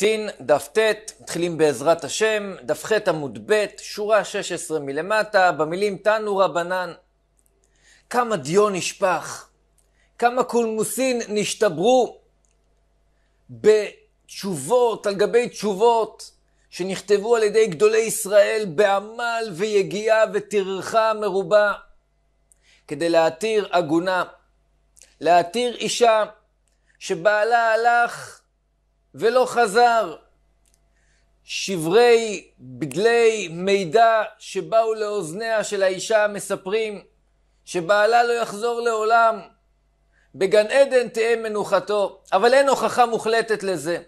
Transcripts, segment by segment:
גיטין, דף ט, מתחילים בעזרת השם, דף ח עמוד ב, שורה 16 מלמטה, במילים תנו רבנן. כמה דיו נשפך, כמה קולמוסין נשתברו בתשובות על גבי תשובות שנכתבו על ידי גדולי ישראל בעמל ויגיעה וטרחה מרובה כדי להתיר עגונה, להתיר אישה שבעלה הלך ולא חזר. שברי בדלי מידע שבאו לאוזניה של האישה מספרים שבעלה לא יחזור לעולם. בגן עדן תהא מנוחתו, אבל אין הוכחה מוחלטת לזה.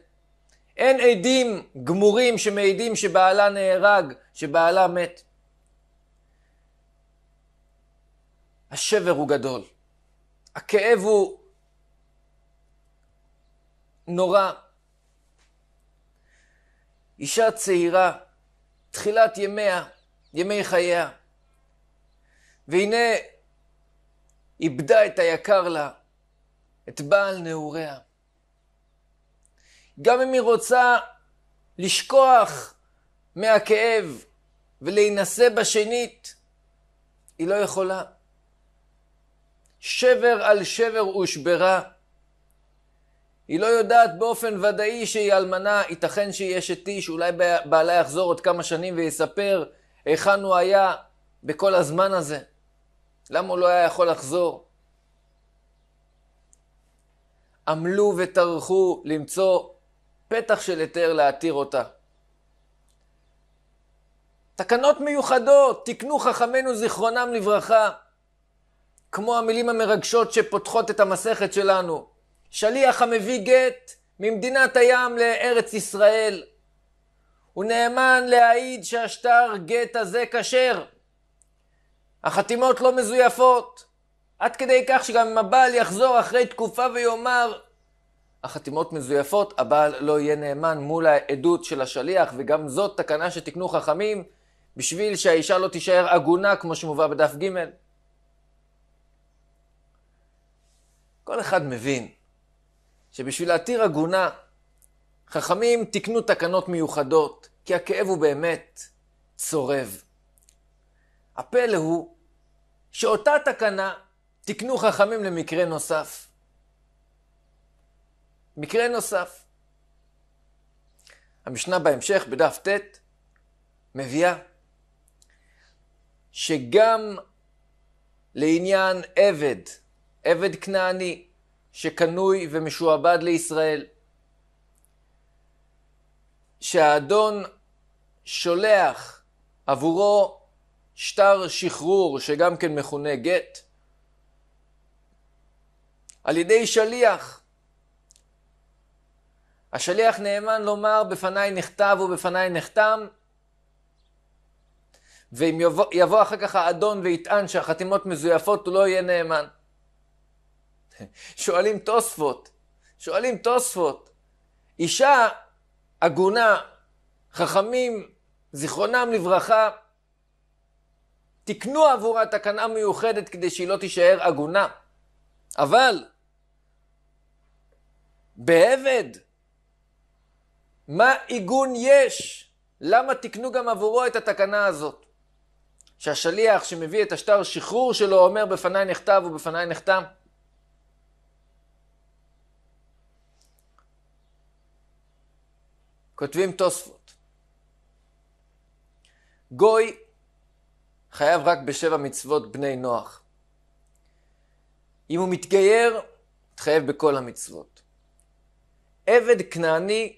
אין עדים גמורים שמעידים שבעלה נהרג, שבעלה מת. השבר הוא גדול. הכאב הוא נורא. אישה צעירה, תחילת ימיה, ימי חייה. והנה איבדה את היקר לה, את בעל נעוריה. גם אם היא רוצה לשכוח מהכאב ולהינשא בשנית, היא לא יכולה. שבר על שבר הושברה. היא לא יודעת באופן ודאי שהיא אלמנה, ייתכן שהיא אשת איש, אולי בעלה יחזור עוד כמה שנים ויספר היכן הוא היה בכל הזמן הזה. למה הוא לא היה יכול לחזור? עמלו וטרחו למצוא פתח של היתר להתיר אותה. תקנות מיוחדות, תקנו חכמינו זיכרונם לברכה, כמו המילים המרגשות שפותחות את המסכת שלנו. שליח המביא גט ממדינת הים לארץ ישראל. הוא נאמן להעיד שהשטר גט הזה כשר. החתימות לא מזויפות, עד כדי כך שגם אם הבעל יחזור אחרי תקופה ויאמר החתימות מזויפות, הבעל לא יהיה נאמן מול העדות של השליח, וגם זאת תקנה שתיקנו חכמים בשביל שהאישה לא תישאר עגונה כמו שמובא בדף ג'. כל אחד מבין שבשביל להתיר עגונה, חכמים תיקנו תקנות מיוחדות, כי הכאב הוא באמת צורב. הפלא הוא שאותה תקנה תיקנו חכמים למקרה נוסף. מקרה נוסף. המשנה בהמשך, בדף ט', מביאה שגם לעניין עבד, עבד כנעני, שקנוי ומשועבד לישראל. שהאדון שולח עבורו שטר שחרור, שגם כן מכונה גט, על ידי שליח. השליח נאמן לומר בפניי נכתב ובפניי נחתם, ואם יבוא, יבוא אחר כך האדון ויטען שהחתימות מזויפות, הוא לא יהיה נאמן. שואלים תוספות, שואלים תוספות. אישה הגונה חכמים, זיכרונם לברכה, תיקנו עבורה תקנה מיוחדת כדי שהיא לא תישאר עגונה. אבל בעבד, מה עיגון יש? למה תיקנו גם עבורו את התקנה הזאת? שהשליח שמביא את השטר שחרור שלו אומר בפניי נכתב ובפניי נחתם. כותבים תוספות. גוי חייב רק בשבע מצוות בני נוח. אם הוא מתגייר, מתחייב בכל המצוות. עבד כנעני,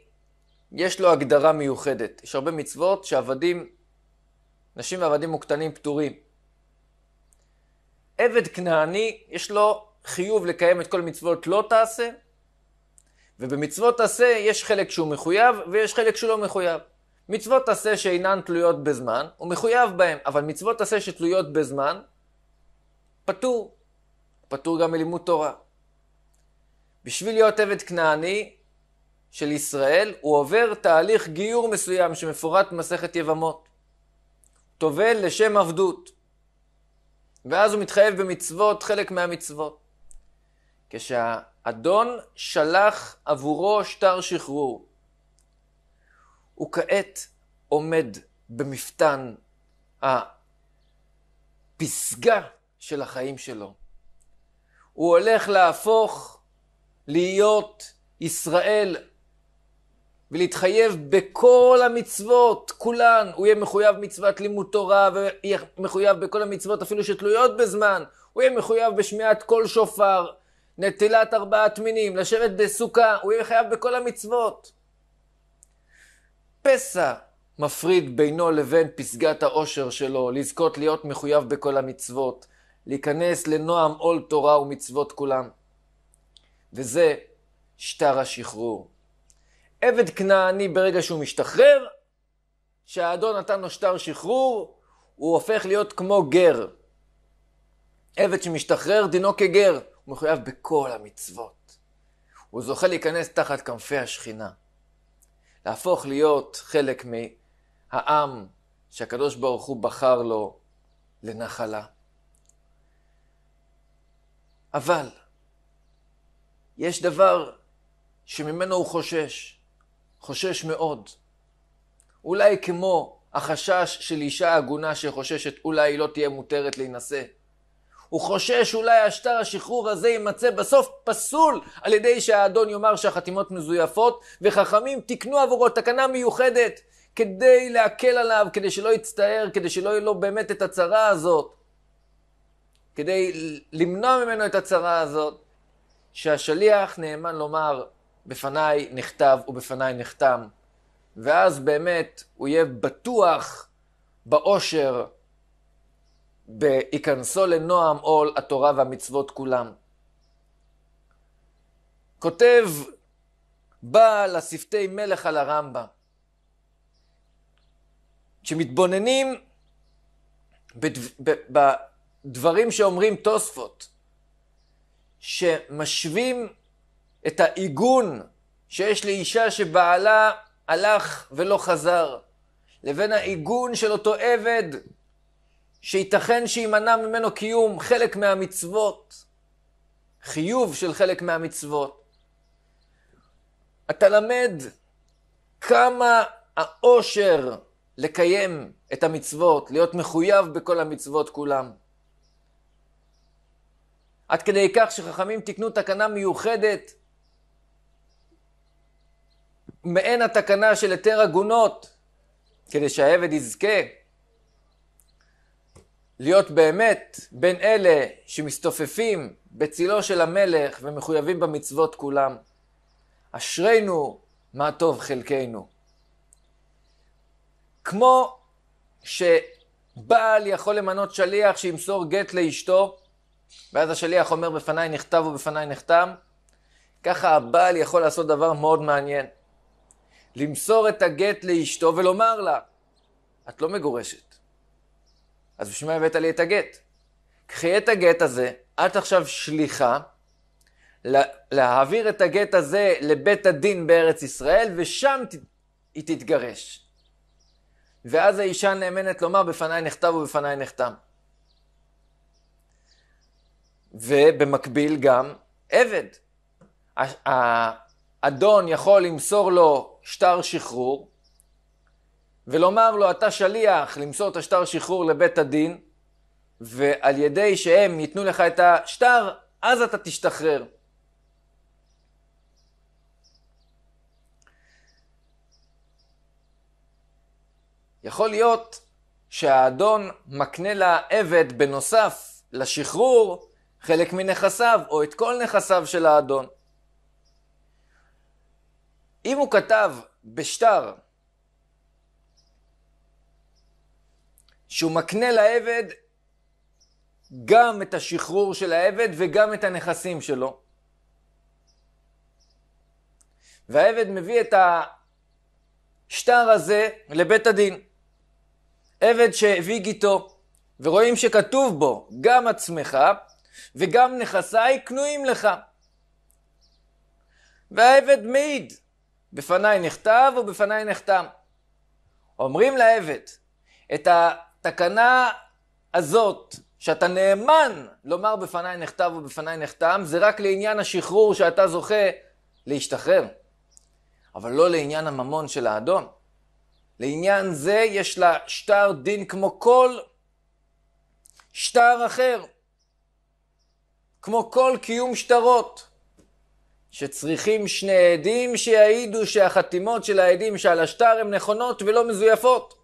יש לו הגדרה מיוחדת. יש הרבה מצוות שעבדים, נשים ועבדים וקטנים פטורים. עבד כנעני, יש לו חיוב לקיים את כל מצוות לא תעשה, ובמצוות עשה יש חלק שהוא מחויב ויש חלק שהוא לא מחויב. מצוות עשה שאינן תלויות בזמן, הוא מחויב בהן, אבל מצוות עשה שתלויות בזמן, פטור. פטור גם מלימוד תורה. בשביל להיות עבד כנעני של ישראל, הוא עובר תהליך גיור מסוים שמפורט במסכת יבמות. טובל לשם עבדות. ואז הוא מתחייב במצוות, חלק מהמצוות. כשה... אדון שלח עבורו שטר שחרור. הוא כעת עומד במפתן הפסגה של החיים שלו. הוא הולך להפוך להיות ישראל ולהתחייב בכל המצוות, כולן. הוא יהיה מחויב מצוות לימוד תורה, ויהיה מחויב בכל המצוות אפילו שתלויות בזמן. הוא יהיה מחויב בשמיעת כל שופר, נטילת ארבעת מינים, לשבת בסוכה, הוא יהיה חייב בכל המצוות. פסע מפריד בינו לבין פסגת האושר שלו, לזכות להיות מחויב בכל המצוות, להיכנס לנועם עול תורה ומצוות כולם. וזה שטר השחרור. עבד כנעני ברגע שהוא משתחרר, שהאדון נתן לו שטר שחרור, הוא הופך להיות כמו גר. עבד שמשתחרר דינו כגר. הוא מחויב בכל המצוות. הוא זוכה להיכנס תחת כנפי השכינה. להפוך להיות חלק מהעם שהקדוש ברוך הוא בחר לו לנחלה. אבל יש דבר שממנו הוא חושש, חושש מאוד. אולי כמו החשש של אישה עגונה שחוששת אולי היא לא תהיה מותרת להינשא. הוא חושש אולי השטר השחרור הזה יימצא בסוף פסול על ידי שהאדון יאמר שהחתימות מזויפות, וחכמים תיקנו עבורו תקנה מיוחדת כדי להקל עליו, כדי שלא יצטער, כדי שלא יהיה לו באמת את הצרה הזאת, כדי למנוע ממנו את הצרה הזאת, שהשליח נאמן לומר, בפניי נכתב ובפניי נחתם. ואז באמת הוא יהיה בטוח באושר בהיכנסו לנועם עול התורה והמצוות כולם. כותב בעל השפתי מלך על הרמב"ם, כשמתבוננים בדו, בדברים שאומרים תוספות, שמשווים את העיגון שיש לאישה שבעלה הלך ולא חזר, לבין העיגון של אותו עבד שייתכן שימנע ממנו קיום חלק מהמצוות, חיוב של חלק מהמצוות. אתה למד כמה האושר לקיים את המצוות, להיות מחויב בכל המצוות כולם. עד כדי כך שחכמים תיקנו תקנה מיוחדת, מעין התקנה של היתר עגונות, כדי שהעבד יזכה להיות באמת בין אלה שמסתופפים בצילו של המלך ומחויבים במצוות כולם. אשרינו מה טוב חלקנו. כמו שבעל יכול למנות שליח שימסור גט לאשתו, ואז השליח אומר בפניי נכתב ובפניי נחתם, ככה הבעל יכול לעשות דבר מאוד מעניין. למסור את הגט לאשתו ולומר לה, את לא מגורשת. אז בשביל מה הבאת לי את הגט? קחי את הגט הזה, את עכשיו שליחה, להעביר את הגט הזה לבית הדין בארץ ישראל, ושם ת... היא תתגרש. ואז האישה נאמנת לומר, בפניי נכתב ובפניי נחתם. ובמקביל גם עבד. האדון יכול למסור לו שטר שחרור, ולומר לו, אתה שליח למסור את השטר שחרור לבית הדין, ועל ידי שהם ייתנו לך את השטר, אז אתה תשתחרר. יכול להיות שהאדון מקנה לעבד בנוסף לשחרור חלק מנכסיו או את כל נכסיו של האדון. אם הוא כתב בשטר שהוא מקנה לעבד גם את השחרור של העבד וגם את הנכסים שלו. והעבד מביא את השטר הזה לבית הדין. עבד שהביא גיתו, ורואים שכתוב בו גם עצמך וגם נכסיי קנויים לך. והעבד מעיד, בפניי נכתב ובפניי נחתם. אומרים לעבד, את התקנה הזאת, שאתה נאמן לומר בפניי נחטף ובפניי נחתם, זה רק לעניין השחרור שאתה זוכה להשתחרר, אבל לא לעניין הממון של האדון. לעניין זה יש לה שטר דין כמו כל שטר אחר, כמו כל קיום שטרות, שצריכים שני עדים שיעידו שהחתימות של העדים שעל השטר הן נכונות ולא מזויפות.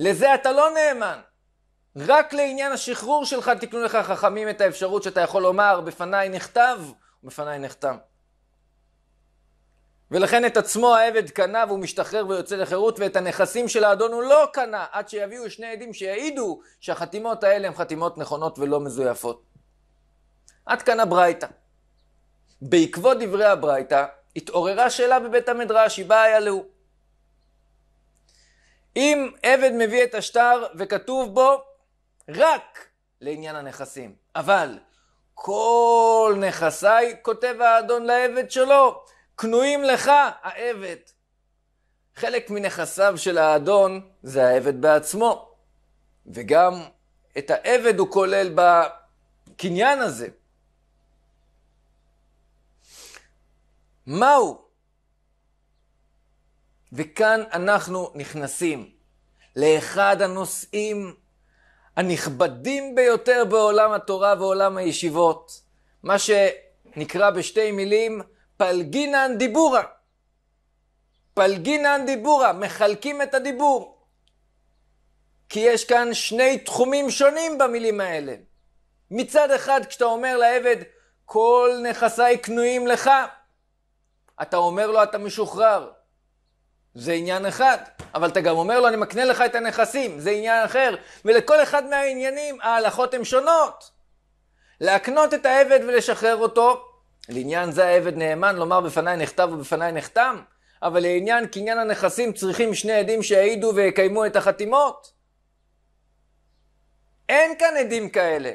לזה אתה לא נאמן. רק לעניין השחרור שלך תקנו לך חכמים את האפשרות שאתה יכול לומר, בפניי נכתב ובפניי נחתם. ולכן את עצמו העבד קנה והוא משתחרר ויוצא לחירות, ואת הנכסים של האדון הוא לא קנה, עד שיביאו שני עדים שיעידו שהחתימות האלה הן חתימות נכונות ולא מזויפות. עד כאן הברייתא. בעקבות דברי הברייתא, התעוררה שאלה בבית המדרש, היא באה אליהו. אם עבד מביא את השטר וכתוב בו רק לעניין הנכסים, אבל כל נכסיי, כותב האדון לעבד שלו, קנויים לך, העבד. חלק מנכסיו של האדון זה העבד בעצמו, וגם את העבד הוא כולל בקניין הזה. מהו? וכאן אנחנו נכנסים לאחד הנושאים הנכבדים ביותר בעולם התורה ועולם הישיבות, מה שנקרא בשתי מילים פלגינן דיבורה. פלגינן דיבורה, מחלקים את הדיבור. כי יש כאן שני תחומים שונים במילים האלה. מצד אחד, כשאתה אומר לעבד, כל נכסיי קנויים לך, אתה אומר לו, אתה משוחרר. זה עניין אחד, אבל אתה גם אומר לו, אני מקנה לך את הנכסים, זה עניין אחר. ולכל אחד מהעניינים ההלכות הן שונות. להקנות את העבד ולשחרר אותו, לעניין זה העבד נאמן, לומר בפניי נכתב ובפניי נחתם, אבל לעניין קניין הנכסים צריכים שני עדים שיעידו ויקיימו את החתימות. אין כאן עדים כאלה.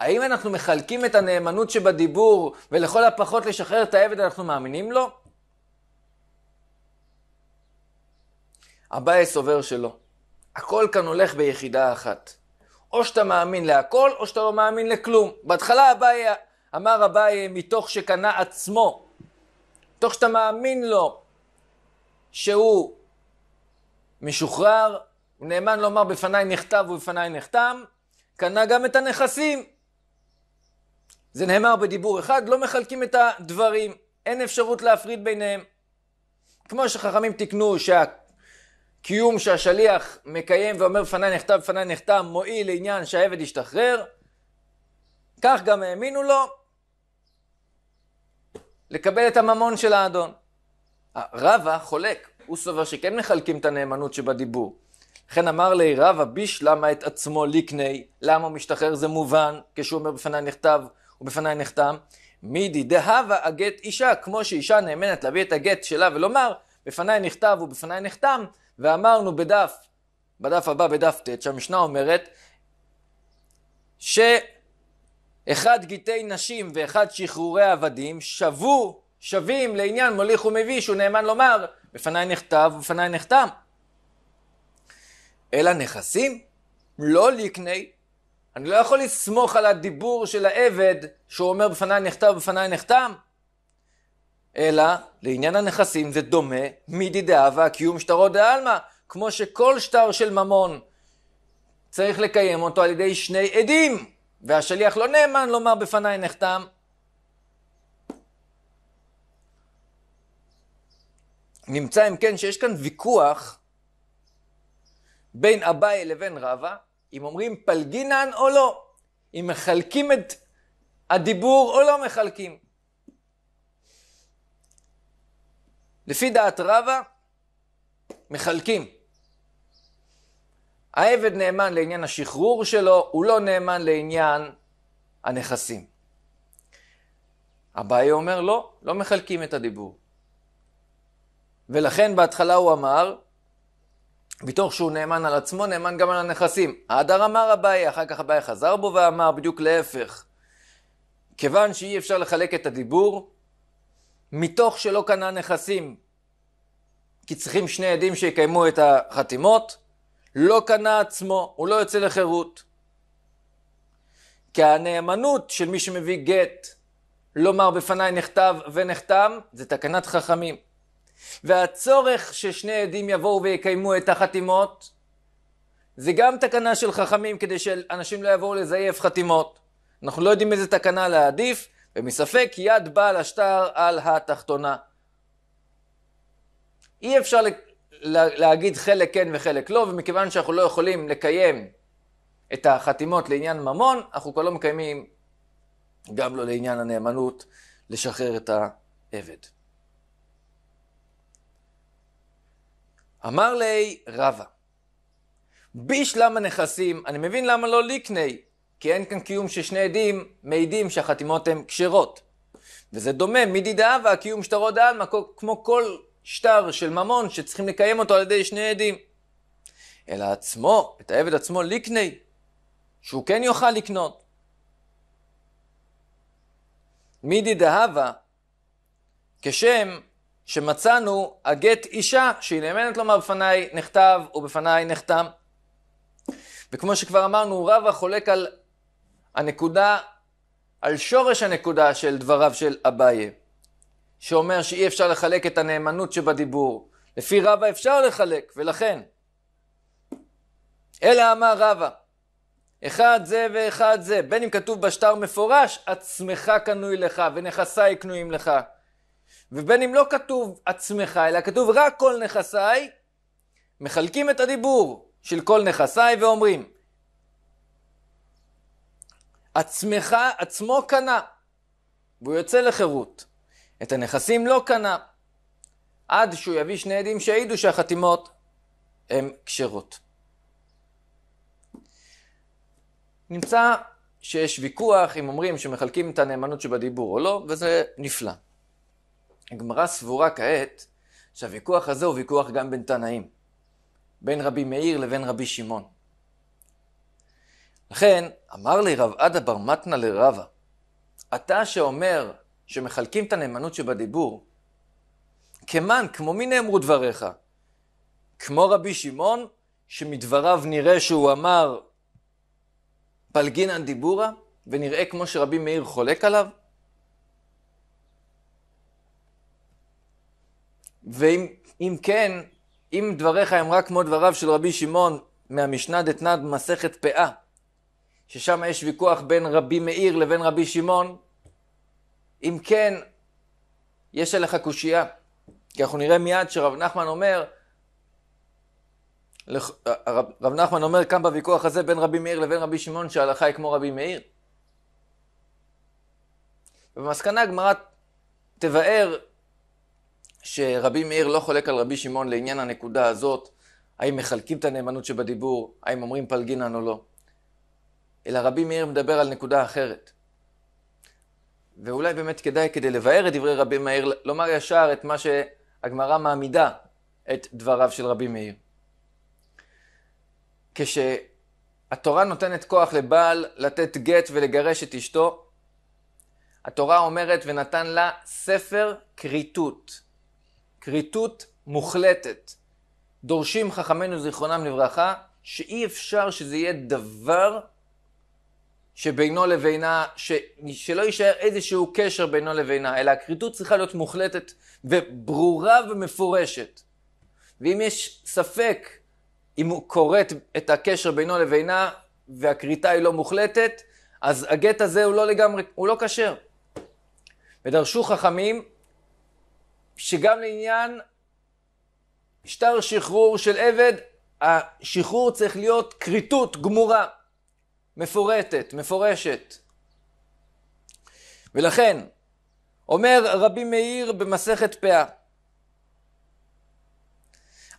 האם אנחנו מחלקים את הנאמנות שבדיבור, ולכל הפחות לשחרר את העבד אנחנו מאמינים לו? אביי סובר שלא. הכל כאן הולך ביחידה אחת. או שאתה מאמין להכל, או שאתה לא מאמין לכלום. בהתחלה אביי, אמר אביי, מתוך שקנה עצמו, מתוך שאתה מאמין לו שהוא משוחרר, נאמן לומר בפניי נכתב ובפניי נחתם, קנה גם את הנכסים. זה נאמר בדיבור אחד, לא מחלקים את הדברים, אין אפשרות להפריד ביניהם. כמו שחכמים תיקנו שה... קיום שהשליח מקיים ואומר בפניי נחתם, בפניי נחתם, מועיל לעניין שהעבד ישתחרר, כך גם האמינו לו לקבל את הממון של האדון. רבא חולק, הוא סובר שכן מחלקים את הנאמנות שבדיבור. לכן אמר לי רבא ביש למה את עצמו לקני, למה הוא משתחרר זה מובן, כשהוא אומר בפני נכתב ובפני נחתם. מידי דהבה הגט אישה, כמו שאישה נאמנת להביא את הגט שלה ולומר, בפניי נכתב ובפניי נחתם, ואמרנו בדף, בדף הבא, בדף ט', שהמשנה אומרת שאחד גיטי נשים ואחד שחרורי עבדים שוו, שווים לעניין מוליך ומביא שהוא נאמן לומר בפניי נכתב ובפניי נחתם. אלא נכסים? לא לקני. אני לא יכול לסמוך על הדיבור של העבד שהוא אומר בפניי נכתב ובפניי נחתם. אלא לעניין הנכסים זה דומה מידי דאבה קיום שטרו דעלמא, כמו שכל שטר של ממון צריך לקיים אותו על ידי שני עדים, והשליח לא נאמן לומר בפניי נחתם. נמצא אם כן שיש כאן ויכוח בין אביי לבין רבא, אם אומרים פלגינן או לא, אם מחלקים את הדיבור או לא מחלקים. לפי דעת רבא, מחלקים. העבד נאמן לעניין השחרור שלו, הוא לא נאמן לעניין הנכסים. אביי אומר, לא, לא מחלקים את הדיבור. ולכן בהתחלה הוא אמר, מתוך שהוא נאמן על עצמו, נאמן גם על הנכסים. האדר אמר אביי, אחר כך אביי חזר בו ואמר בדיוק להפך. כיוון שאי אפשר לחלק את הדיבור, מתוך שלא קנה נכסים, כי צריכים שני עדים שיקיימו את החתימות, לא קנה עצמו, הוא לא יוצא לחירות. כי הנאמנות של מי שמביא גט, לומר בפניי נכתב ונחתם, זה תקנת חכמים. והצורך ששני עדים יבואו ויקיימו את החתימות, זה גם תקנה של חכמים כדי שאנשים לא יבואו לזייף חתימות. אנחנו לא יודעים איזה תקנה להעדיף, ומספק יד בעל השטר על התחתונה. אי אפשר להגיד חלק כן וחלק לא, ומכיוון שאנחנו לא יכולים לקיים את החתימות לעניין ממון, אנחנו כבר לא מקיימים גם לא לעניין הנאמנות לשחרר את העבד. אמר לי רבא, בישלם הנכסים, אני מבין למה לא ליקני, כי אין כאן קיום ששני עדים מעידים שהחתימות הן כשרות. וזה דומה מידי דאבה, קיום שטרות דעלמא כמו כל שטר של ממון שצריכים לקיים אותו על ידי שני עדים. אלא עצמו, את העבד עצמו ליקני, שהוא כן יוכל לקנות. מידי דהבה, כשם שמצאנו הגט אישה שהיא נאמנת לומר בפניי נכתב ובפניי נחתם. וכמו שכבר אמרנו, רבא חולק על הנקודה, על שורש הנקודה של דבריו של אביי, שאומר שאי אפשר לחלק את הנאמנות שבדיבור. לפי רבא אפשר לחלק, ולכן. אלא אמר רבא, אחד זה ואחד זה, בין אם כתוב בשטר מפורש, עצמך קנוי לך ונכסיי קנויים לך. ובין אם לא כתוב עצמך, אלא כתוב רק כל נכסיי, מחלקים את הדיבור של כל נכסיי ואומרים, עצמך, עצמו קנה, והוא יוצא לחירות. את הנכסים לא קנה, עד שהוא יביא שני עדים שיעידו שהחתימות הן כשרות. נמצא שיש ויכוח אם אומרים שמחלקים את הנאמנות שבדיבור או לא, וזה נפלא. הגמרא סבורה כעת שהוויכוח הזה הוא ויכוח גם בין תנאים, בין רבי מאיר לבין רבי שמעון. לכן אמר לי רב עדה בר מתנא לרבה, אתה שאומר שמחלקים את הנאמנות שבדיבור, כמן, כמו מי נאמרו דבריך? כמו רבי שמעון, שמדבריו נראה שהוא אמר פלגינן דיבורה, ונראה כמו שרבי מאיר חולק עליו? ואם כן, אם דבריך הם רק כמו דבריו של רבי שמעון מהמשנה דתנד מסכת פאה, ששם יש ויכוח בין רבי מאיר לבין רבי שמעון, אם כן, יש עליך קושייה. כי אנחנו נראה מיד שרב נחמן אומר, אה, רב, נחמן אומר כאן בוויכוח הזה בין רבי מאיר לבין רבי שמעון שההלכה היא כמו רבי מאיר. ובמסקנה הגמרא תבאר שרבי מאיר לא חולק על רבי שמעון לעניין הנקודה הזאת, האם מחלקים את הנאמנות שבדיבור, האם אומרים פלגינן או לא. אלא רבי מאיר מדבר על נקודה אחרת. ואולי באמת כדאי כדי לבאר את דברי רבי מאיר, לומר ישר את מה שהגמרא מעמידה את דבריו של רבי מאיר. כשהתורה נותנת כוח לבעל לתת גט ולגרש את אשתו, התורה אומרת ונתן לה ספר כריתות. כריתות מוחלטת. דורשים חכמינו זיכרונם לברכה שאי אפשר שזה יהיה דבר שבינו לבינה, ש... שלא יישאר איזשהו קשר בינו לבינה, אלא הכריתות צריכה להיות מוחלטת וברורה ומפורשת. ואם יש ספק אם הוא כורת את הקשר בינו לבינה והכריתה היא לא מוחלטת, אז הגט הזה הוא לא לגמרי, הוא לא כשר. ודרשו חכמים שגם לעניין שטר שחרור של עבד, השחרור צריך להיות כריתות גמורה. מפורטת, מפורשת. ולכן, אומר רבי מאיר במסכת פאה,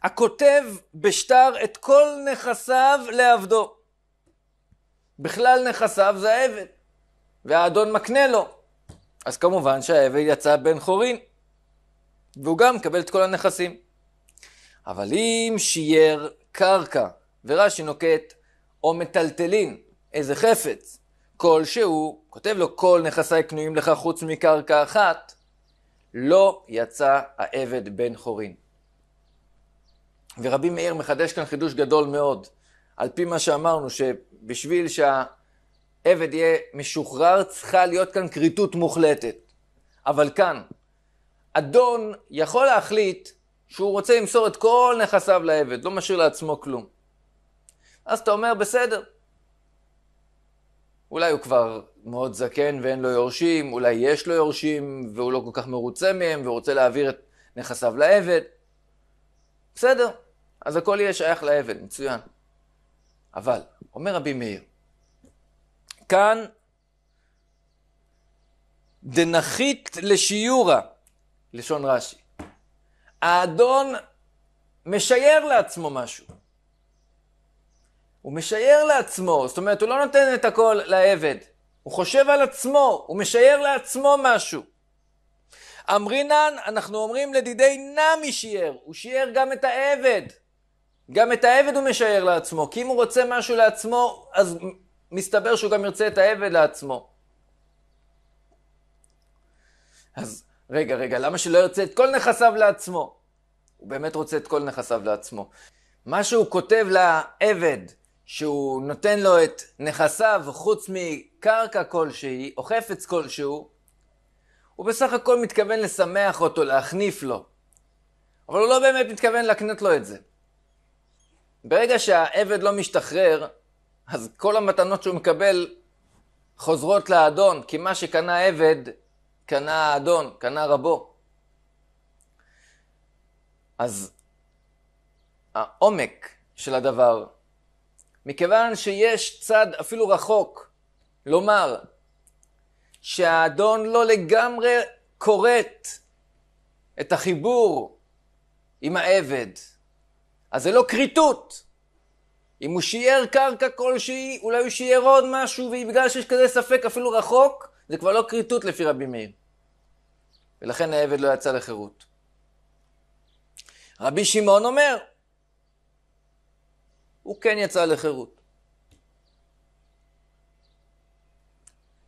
הכותב בשטר את כל נכסיו לעבדו. בכלל נכסיו זה העבד, והאדון מקנה לו. אז כמובן שהעבד יצא בן חורין, והוא גם מקבל את כל הנכסים. אבל אם שייר קרקע, ורש"י נוקט, או מטלטלין, איזה חפץ, כלשהו, כותב לו כל נכסי קנויים לך חוץ מקרקע אחת, לא יצא העבד בן חורין. ורבי מאיר מחדש כאן חידוש גדול מאוד, על פי מה שאמרנו, שבשביל שהעבד יהיה משוחרר צריכה להיות כאן כריתות מוחלטת. אבל כאן, אדון יכול להחליט שהוא רוצה למסור את כל נכסיו לעבד, לא משאיר לעצמו כלום. אז אתה אומר, בסדר, אולי הוא כבר מאוד זקן ואין לו יורשים, אולי יש לו יורשים והוא לא כל כך מרוצה מהם והוא רוצה להעביר את נכסיו לעבד. בסדר, אז הכל יהיה שייך לעבד, מצוין. אבל, אומר רבי מאיר, כאן דנחית לשיורה, לשון רש"י. האדון משייר לעצמו משהו. הוא משייר לעצמו, זאת אומרת, הוא לא נותן את הכל לעבד. הוא חושב על עצמו, הוא משייר לעצמו משהו. אמרינן, אנחנו אומרים לדידי נמי שייר, הוא שייר גם את העבד. גם את העבד הוא משייר לעצמו, כי אם הוא רוצה משהו לעצמו, אז מסתבר שהוא גם ירצה את העבד לעצמו. אז רגע, רגע, למה שלא ירצה את כל נכסיו לעצמו? הוא באמת רוצה את כל נכסיו לעצמו. מה שהוא כותב לעבד, שהוא נותן לו את נכסיו חוץ מקרקע כלשהי או חפץ כלשהו, הוא בסך הכל מתכוון לשמח אותו, להחניף לו. אבל הוא לא באמת מתכוון להקנות לו את זה. ברגע שהעבד לא משתחרר, אז כל המתנות שהוא מקבל חוזרות לאדון, כי מה שקנה עבד, קנה האדון, קנה רבו. אז העומק של הדבר מכיוון שיש צד אפילו רחוק לומר שהאדון לא לגמרי כורת את החיבור עם העבד. אז זה לא כריתות. אם הוא שיער קרקע כלשהי, אולי הוא שיער עוד משהו, ובגלל שיש כזה ספק אפילו רחוק, זה כבר לא כריתות לפי רבי מאיר. ולכן העבד לא יצא לחירות. רבי שמעון אומר, הוא כן יצא לחירות.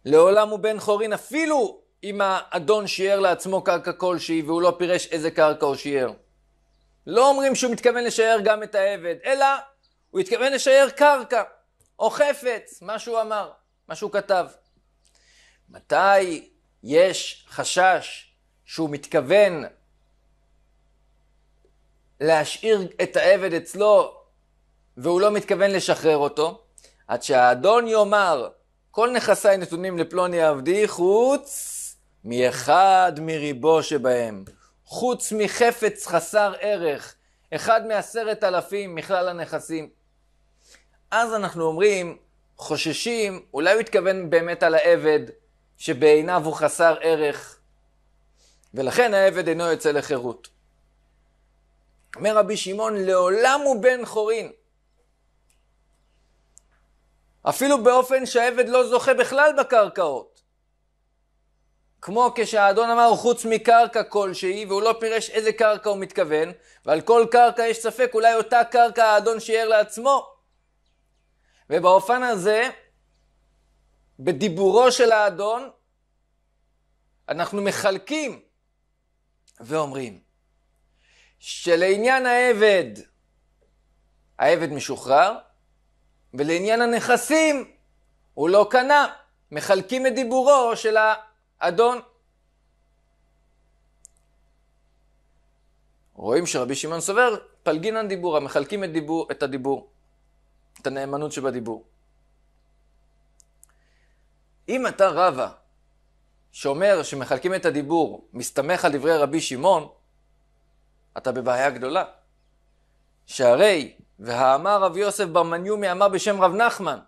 לעולם הוא בן חורין אפילו אם האדון שיער לעצמו קרקע כלשהי והוא לא פירש איזה קרקע הוא שיער. לא אומרים שהוא מתכוון לשער גם את העבד, אלא הוא התכוון לשער קרקע או חפץ, מה שהוא אמר, מה שהוא כתב. מתי יש חשש שהוא מתכוון להשאיר את העבד אצלו והוא לא מתכוון לשחרר אותו, עד שהאדון יאמר, כל נכסיי נתונים לפלוני עבדי חוץ מאחד מריבו שבהם, חוץ מחפץ חסר ערך, אחד מעשרת אלפים מכלל הנכסים. אז אנחנו אומרים, חוששים, אולי הוא התכוון באמת על העבד, שבעיניו הוא חסר ערך, ולכן העבד אינו יוצא לחירות. אומר רבי שמעון, לעולם הוא בן חורין. אפילו באופן שהעבד לא זוכה בכלל בקרקעות. כמו כשהאדון אמר חוץ מקרקע כלשהי והוא לא פירש איזה קרקע הוא מתכוון ועל כל קרקע יש ספק אולי אותה קרקע האדון שיער לעצמו. ובאופן הזה בדיבורו של האדון אנחנו מחלקים ואומרים שלעניין העבד העבד משוחרר ולעניין הנכסים, הוא לא קנה. מחלקים את דיבורו של האדון. רואים שרבי שמעון סובר, פלגינן דיבורה, מחלקים את, דיבור, את הדיבור, את הנאמנות שבדיבור. אם אתה רבה שאומר שמחלקים את הדיבור, מסתמך על דברי רבי שמעון, אתה בבעיה גדולה. שהרי והאמר רב יוסף בר מניומי אמר בשם רב נחמן.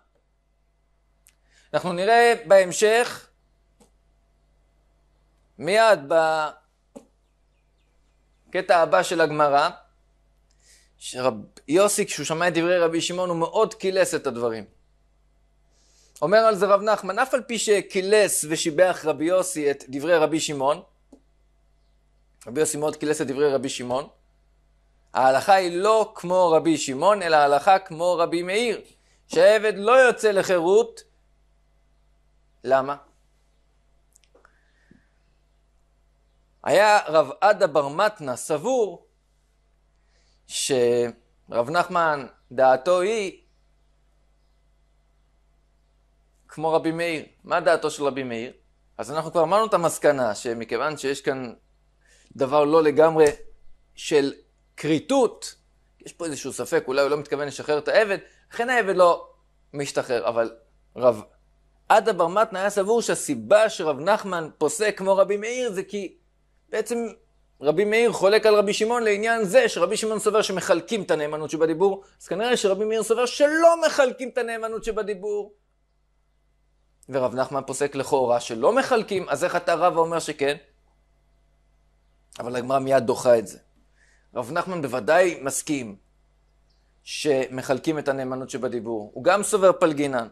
אנחנו נראה בהמשך, מיד בקטע הבא של הגמרא, שרב יוסי, כשהוא שמע את דברי רבי שמעון, הוא מאוד קילס את הדברים. אומר על זה רב נחמן, אף על פי שקילס ושיבח רבי יוסי את דברי רבי שמעון, רבי יוסי מאוד קילס את דברי רבי שמעון, ההלכה היא לא כמו רבי שמעון, אלא ההלכה כמו רבי מאיר, שהעבד לא יוצא לחירות. למה? היה רב עדה בר מתנה סבור שרב נחמן דעתו היא כמו רבי מאיר. מה דעתו של רבי מאיר? אז אנחנו כבר אמרנו את המסקנה שמכיוון שיש כאן דבר לא לגמרי של כריתות, יש פה איזשהו ספק, אולי הוא לא מתכוון לשחרר את העבד, לכן העבד לא משתחרר, אבל רב עדה בר מתנה היה סבור שהסיבה שרב נחמן פוסק כמו רבי מאיר זה כי בעצם רבי מאיר חולק על רבי שמעון לעניין זה שרבי שמעון סובר שמחלקים את הנאמנות שבדיבור, אז כנראה שרבי מאיר סובר שלא מחלקים את הנאמנות שבדיבור. ורב נחמן פוסק לכאורה שלא מחלקים, אז איך אתה רב ואומר שכן? אבל הגמרא מיד דוחה את זה. רב נחמן בוודאי מסכים שמחלקים את הנאמנות שבדיבור. הוא גם סובר פלגינן,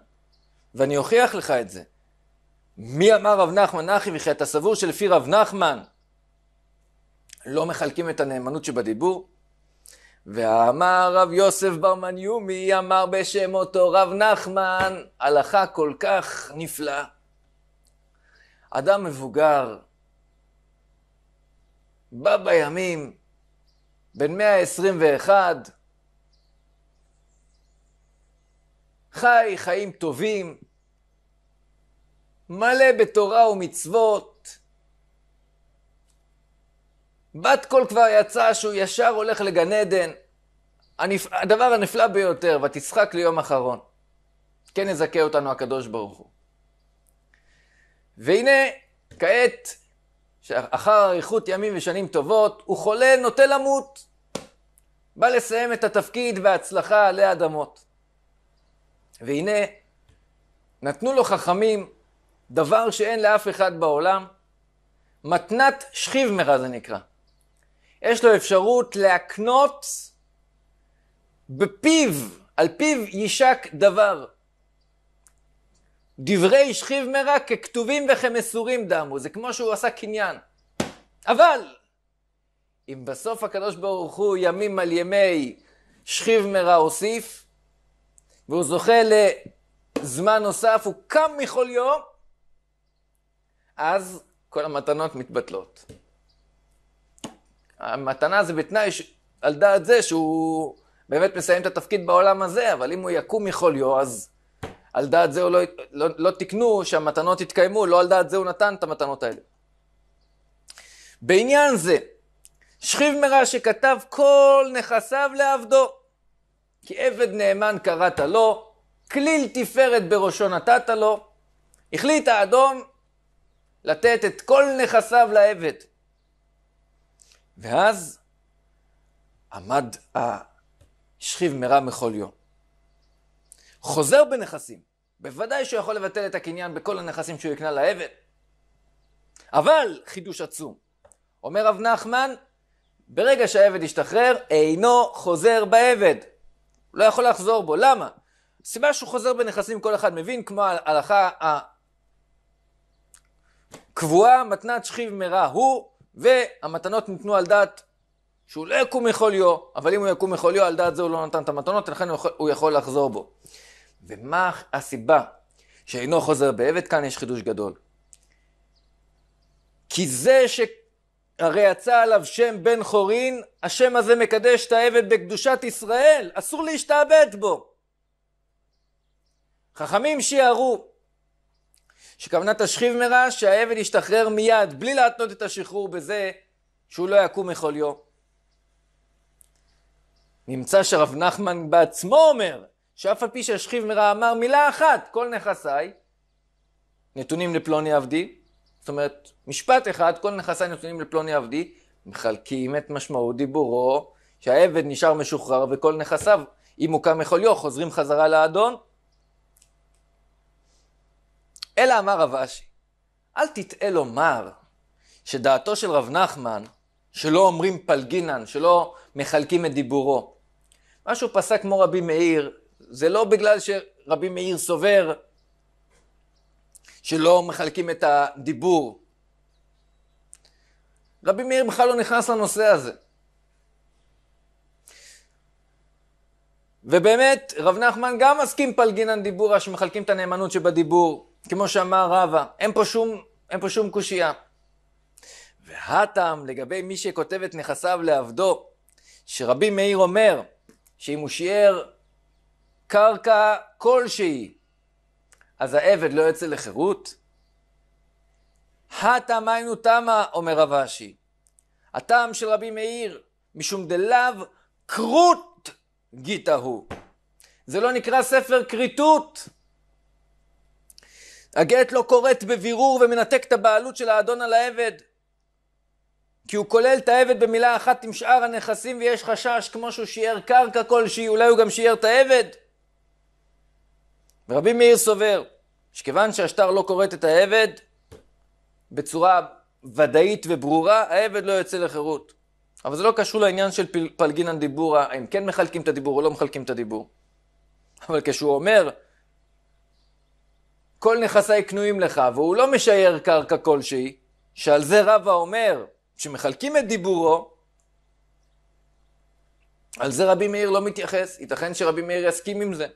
ואני אוכיח לך את זה. מי אמר רב נחמן אחי וכי אתה סבור שלפי רב נחמן לא מחלקים את הנאמנות שבדיבור? ואמר רב יוסף ברמן יומי, אמר בשם אותו רב נחמן, הלכה כל כך נפלאה. אדם מבוגר, בא בימים, בן 121, חי חיים טובים, מלא בתורה ומצוות. בת קול כבר יצא שהוא ישר הולך לגן עדן, הדבר הנפלא ביותר, ותשחק ליום אחרון. כן יזכה אותנו הקדוש ברוך הוא. והנה, כעת שאחר אריכות ימים ושנים טובות, הוא חולה, נוטה למות. בא לסיים את התפקיד בהצלחה עלי אדמות. והנה, נתנו לו חכמים דבר שאין לאף אחד בעולם, מתנת שכיב מרע זה נקרא. יש לו אפשרות להקנות בפיו, על פיו יישק דבר. דברי שכיב מרע ככתובים וכמסורים דמו, זה כמו שהוא עשה קניין. אבל, אם בסוף הקדוש ברוך הוא ימים על ימי שכיב מרע הוסיף, והוא זוכה לזמן נוסף, הוא קם מכל יום, אז כל המתנות מתבטלות. המתנה זה בתנאי ש... על דעת זה שהוא באמת מסיים את התפקיד בעולם הזה, אבל אם הוא יקום מכל יום, אז על דעת זה הוא לא, לא, לא תיקנו שהמתנות יתקיימו, לא על דעת זה הוא נתן את המתנות האלה. בעניין זה, שכיב מרע שכתב כל נכסיו לעבדו, כי עבד נאמן קראת לו, כליל תפארת בראשו נתת לו, החליט האדום לתת את כל נכסיו לעבד. ואז עמד השכיב מרע מכל יום. חוזר בנכסים. בוודאי שהוא יכול לבטל את הקניין בכל הנכסים שהוא יקנה לעבד. אבל, חידוש עצום, אומר רב נחמן, ברגע שהעבד ישתחרר, אינו חוזר בעבד. הוא לא יכול לחזור בו. למה? הסיבה שהוא חוזר בנכסים כל אחד מבין, כמו ההלכה הקבועה, מתנת שכיב מרע הוא, והמתנות ניתנו על דעת שהוא לא יקום מחוליו, אבל אם הוא יקום מחוליו, על דעת זה הוא לא נתן את המתנות, ולכן הוא יכול לחזור בו. ומה הסיבה שאינו חוזר בעבד? כאן יש חידוש גדול. כי זה שהרי יצא עליו שם בן חורין, השם הזה מקדש את העבד בקדושת ישראל, אסור להשתעבד בו. חכמים שיערו שכוונת השכיב מרע שהעבד ישתחרר מיד בלי להתנות את השחרור בזה שהוא לא יקום מחוליו. נמצא שרב נחמן בעצמו אומר שאף על פי שהשכיב מרע אמר מילה אחת, כל נכסיי נתונים לפלוני עבדי, זאת אומרת, משפט אחד, כל נכסיי נתונים לפלוני עבדי, מחלקים את משמעות דיבורו, שהעבד נשאר משוחרר וכל נכסיו, אם הוא קם מחוליו, חוזרים חזרה לאדון. אלא אמר רב אשי, אל תטעה לומר שדעתו של רב נחמן, שלא אומרים פלגינן, שלא מחלקים את דיבורו. מה שהוא פסק כמו רבי מאיר, זה לא בגלל שרבי מאיר סובר שלא מחלקים את הדיבור. רבי מאיר בכלל לא נכנס לנושא הזה. ובאמת, רב נחמן גם מסכים פלגינן דיבורה, שמחלקים את הנאמנות שבדיבור, כמו שאמר רבא, אין פה שום, אין פה שום קושייה. והטעם לגבי מי שכותב את נכסיו לעבדו, שרבי מאיר אומר שאם הוא שיער קרקע כלשהי, אז העבד לא יוצא לחירות? הטה מיינו תמה, אומר רב אשי. הטעם של רבי מאיר, משום דלאו כרות גיתה הוא. זה לא נקרא ספר כריתות. הגט לא כורת בבירור ומנתק את הבעלות של האדון על העבד. כי הוא כולל את העבד במילה אחת עם שאר הנכסים ויש חשש כמו שהוא שיער קרקע כלשהי, אולי הוא גם שיער את העבד. ורבי מאיר סובר שכיוון שהשטר לא כורת את העבד בצורה ודאית וברורה, העבד לא יוצא לחירות. אבל זה לא קשור לעניין של פל, פלגינן דיבור, האם כן מחלקים את הדיבור או לא מחלקים את הדיבור. אבל כשהוא אומר, כל נכסיי קנויים לך, והוא לא משייר קרקע כלשהי, שעל זה רבא אומר שמחלקים את דיבורו, על זה רבי מאיר לא מתייחס, ייתכן שרבי מאיר יסכים עם זה.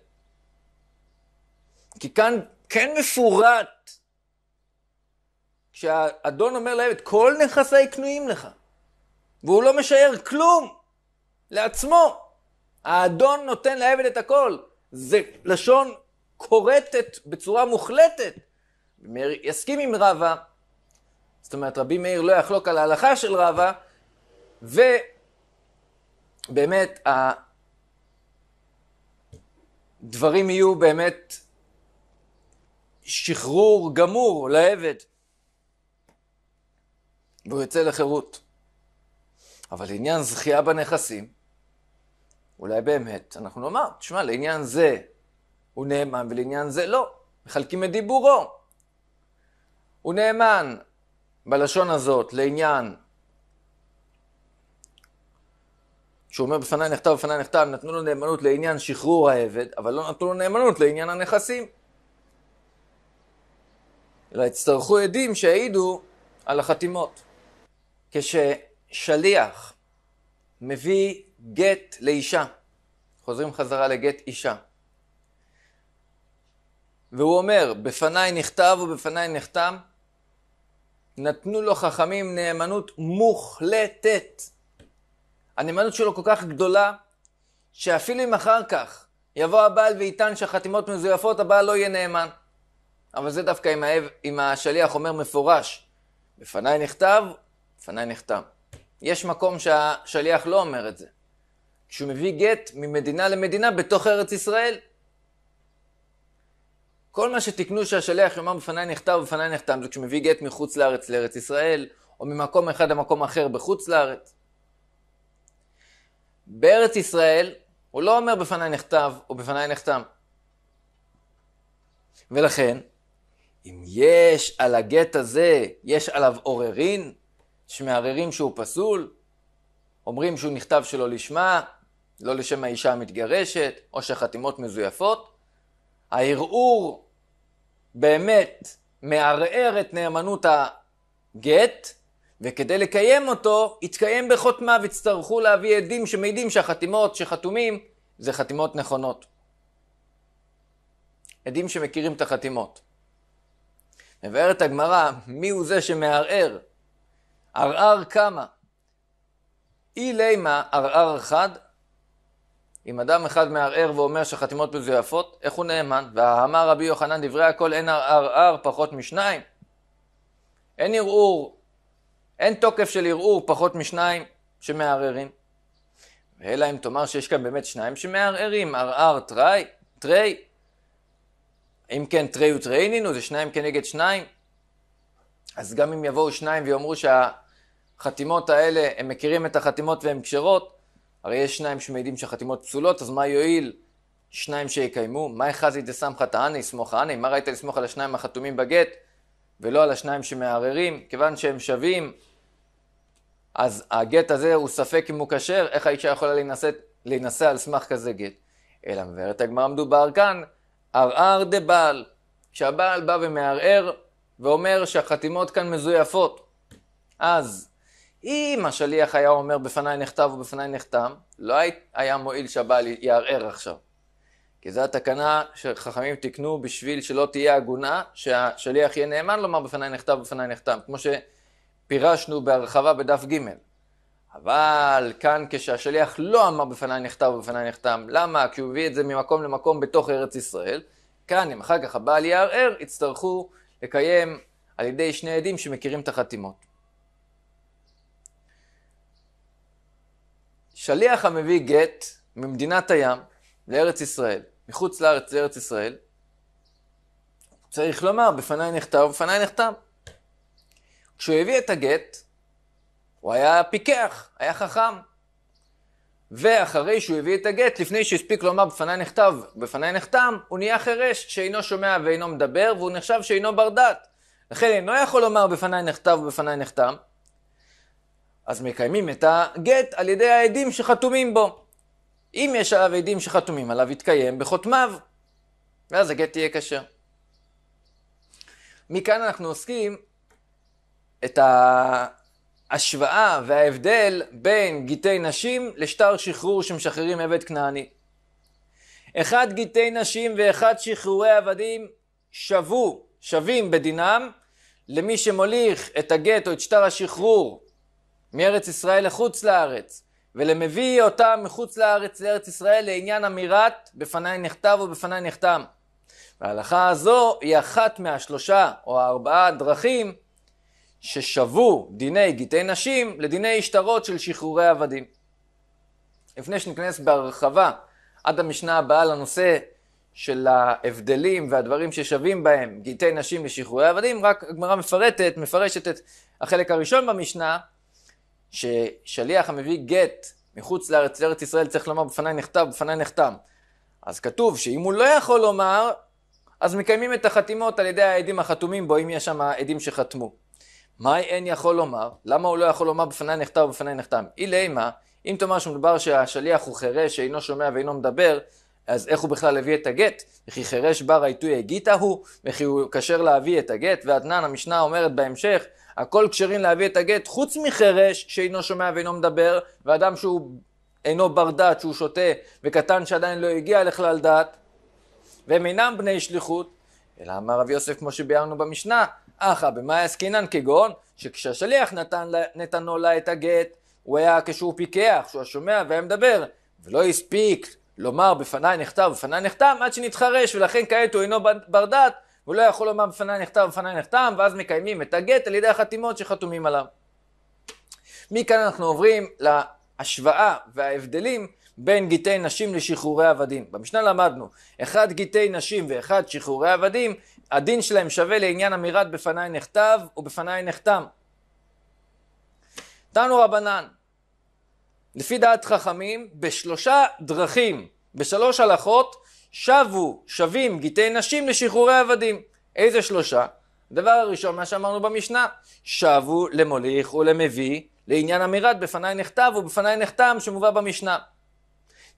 כי כאן כן מפורט, כשהאדון אומר לעבד, כל נכסי קנויים לך, והוא לא משער כלום לעצמו. האדון נותן לעבד את הכל. זה לשון כורתת בצורה מוחלטת. מאיר יסכים עם רבא, זאת אומרת רבי מאיר לא יחלוק על ההלכה של רבא, ובאמת הדברים יהיו באמת שחרור גמור לעבד. והוא יוצא לחירות. אבל עניין זכייה בנכסים, אולי באמת, אנחנו נאמר, תשמע, לעניין זה הוא נאמן ולעניין זה לא. מחלקים את דיבורו. הוא נאמן בלשון הזאת לעניין שהוא אומר בפניי נכתב, בפניי נכתב, נתנו לו נאמנות לעניין שחרור העבד, אבל לא נתנו לו נאמנות לעניין הנכסים. אלא יצטרכו עדים שהעידו על החתימות. כששליח מביא גט לאישה, חוזרים חזרה לגט אישה, והוא אומר, בפניי נכתב ובפניי נחתם, נתנו לו חכמים נאמנות מוחלטת. הנאמנות שלו כל כך גדולה, שאפילו אם אחר כך יבוא הבעל ויטען שהחתימות מזויפות, הבעל לא יהיה נאמן. אבל זה דווקא אם, האב, אם השליח אומר מפורש, לפניי נכתב, לפניי נחתם. יש מקום שהשליח לא אומר את זה. כשהוא מביא גט ממדינה למדינה בתוך ארץ ישראל. כל מה שתיקנו שהשליח יאמר בפניי נכתב ובפניי נחתם זה כשהוא מביא גט מחוץ לארץ לארץ ישראל, או ממקום אחד למקום אחר בחוץ לארץ. בארץ ישראל הוא לא אומר בפניי נכתב או בפניי נחתם. ולכן, אם יש על הגט הזה, יש עליו עוררין, שמערערים שהוא פסול, אומרים שהוא נכתב שלא לשמה, לא לשם האישה המתגרשת, או שחתימות מזויפות. הערעור באמת מערער את נאמנות הגט, וכדי לקיים אותו, יתקיים בחותמה ויצטרכו להביא עדים שמעידים שהחתימות שחתומים זה חתימות נכונות. עדים שמכירים את החתימות. מבארת הגמרא, מי הוא זה שמערער? ערער כמה? אי לימה ערער אחד, אם אדם אחד מערער ואומר שחתימות מזויפות, איך הוא נאמן? ואמר רבי יוחנן דברי הכל, אין ערער פחות משניים. אין ערעור, אין תוקף של ערעור פחות משניים שמערערים. אלא אם תאמר שיש כאן באמת שניים שמערערים, ערער תרי, תרי, אם כן תרי נינו, זה שניים כנגד שניים. אז גם אם יבואו שניים ויאמרו שהחתימות האלה, הם מכירים את החתימות והן כשרות, הרי יש שניים שמעידים שהחתימות פסולות, אז מה יועיל שניים שיקיימו? מה החזי דסמכא תעני, סמוך עני? מה ראית לסמוך על השניים החתומים בגט, ולא על השניים שמערערים? כיוון שהם שווים, אז הגט הזה הוא ספק אם הוא כשר, איך האישה יכולה להינשא על סמך כזה גט? אלא מבארת הגמרא מדובר כאן ערער דה בעל, כשהבעל בא ומערער ואומר שהחתימות כאן מזויפות. אז אם השליח היה אומר בפניי נכתב ובפניי נחתם, לא היה מועיל שהבעל יערער עכשיו. כי זו התקנה שחכמים תיקנו בשביל שלא תהיה הגונה, שהשליח יהיה נאמן לומר בפניי נכתב ובפניי נחתם, כמו שפירשנו בהרחבה בדף ג'. אבל כאן כשהשליח לא אמר בפניי נכתב ובפניי נחתם, למה? כי הוא הביא את זה ממקום למקום בתוך ארץ ישראל. כאן, אם אחר כך הבעל יערער, יצטרכו לקיים על ידי שני עדים שמכירים את החתימות. שליח המביא גט ממדינת הים לארץ ישראל, מחוץ לארץ לארץ ישראל, צריך לומר, בפניי נכתב ובפניי נחתם. כשהוא הביא את הגט, הוא היה פיקח, היה חכם. ואחרי שהוא הביא את הגט, לפני שהספיק לומר בפניי נכתב, בפניי נחתם, הוא נהיה חירש שאינו שומע ואינו מדבר, והוא נחשב שאינו בר דעת. לכן אינו יכול לומר בפניי נכתב ובפניי נחתם. אז מקיימים את הגט על ידי העדים שחתומים בו. אם יש עליו עדים שחתומים עליו, יתקיים בחותמיו, ואז הגט תהיה כשר. מכאן אנחנו עוסקים את ה... ההשוואה וההבדל בין גיטי נשים לשטר שחרור שמשחררים עבד כנעני. אחד גיטי נשים ואחד שחרורי עבדים שוו, שווים בדינם למי שמוליך את הגט או את שטר השחרור מארץ ישראל לחוץ לארץ ולמביא אותם מחוץ לארץ לארץ ישראל לעניין אמירת בפניי נכתב ובפניי נחתם. וההלכה הזו היא אחת מהשלושה או הארבעה דרכים ששוו דיני גיטי נשים לדיני שטרות של שחרורי עבדים. לפני שניכנס בהרחבה עד המשנה הבאה לנושא של ההבדלים והדברים ששווים בהם גיטי נשים לשחרורי עבדים, רק הגמרא מפרטת, מפרשת את החלק הראשון במשנה, ששליח המביא גט מחוץ לארץ, לארץ ישראל צריך לומר בפניי נכתב, בפניי נחתם. אז כתוב שאם הוא לא יכול לומר, אז מקיימים את החתימות על ידי העדים החתומים בו, אם יש שם עדים שחתמו. מה אין יכול לומר? למה הוא לא יכול לומר בפניי נכתב ובפניי נכתב? אילי מה? אם תאמר שמדובר שהשליח הוא חירש שאינו שומע ואינו מדבר, אז איך הוא בכלל הביא את הגט? וכי חירש בר העיתוי הגיתה הוא, וכי הוא כשר להביא את הגט, ואתנן המשנה אומרת בהמשך, הכל כשרים להביא את הגט, חוץ מחירש שאינו שומע ואינו מדבר, ואדם שהוא אינו בר דעת, שהוא שותה, וקטן שעדיין לא הגיע לכלל דעת, והם אינם בני שליחות, אלא אמר רבי יוסף כמו שביארנו במשנה, אחא במאי עסקינן כגון שכשהשליח נתן, נתנו לה את הגט, הוא היה כשהוא פיקח, שהוא השומע והיה מדבר, ולא הספיק לומר בפניי נכתב ובפניי נחתם עד שנתחרש, ולכן כעת הוא אינו בר דעת, הוא לא יכול לומר בפניי נכתב ובפניי נחתם, ואז מקיימים את הגט על ידי החתימות שחתומים עליו. מכאן אנחנו עוברים להשוואה וההבדלים בין גיטי נשים לשחרורי עבדים. במשנה למדנו, אחד גיטי נשים ואחד שחרורי עבדים, הדין שלהם שווה לעניין אמירת בפניי נכתב ובפניי נחתם. תנו רבנן, לפי דעת חכמים, בשלושה דרכים, בשלוש הלכות, שבו, שבים גיטי נשים לשחרורי עבדים. איזה שלושה? הדבר הראשון, מה שאמרנו במשנה, שבו למוליך ולמביא, לעניין אמירת בפניי נכתב ובפניי נחתם שמובא במשנה.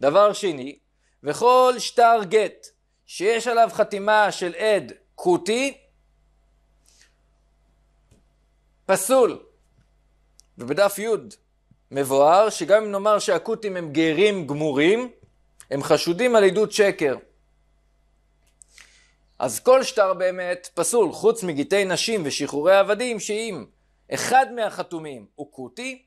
דבר שני, וכל שטר גט שיש עליו חתימה של עד כותי, פסול. ובדף י' מבואר שגם אם נאמר שהכותים הם גרים גמורים, הם חשודים על עדות שקר. אז כל שטר באמת פסול, חוץ מגיטי נשים ושחרורי עבדים, שאם אחד מהחתומים הוא כותי,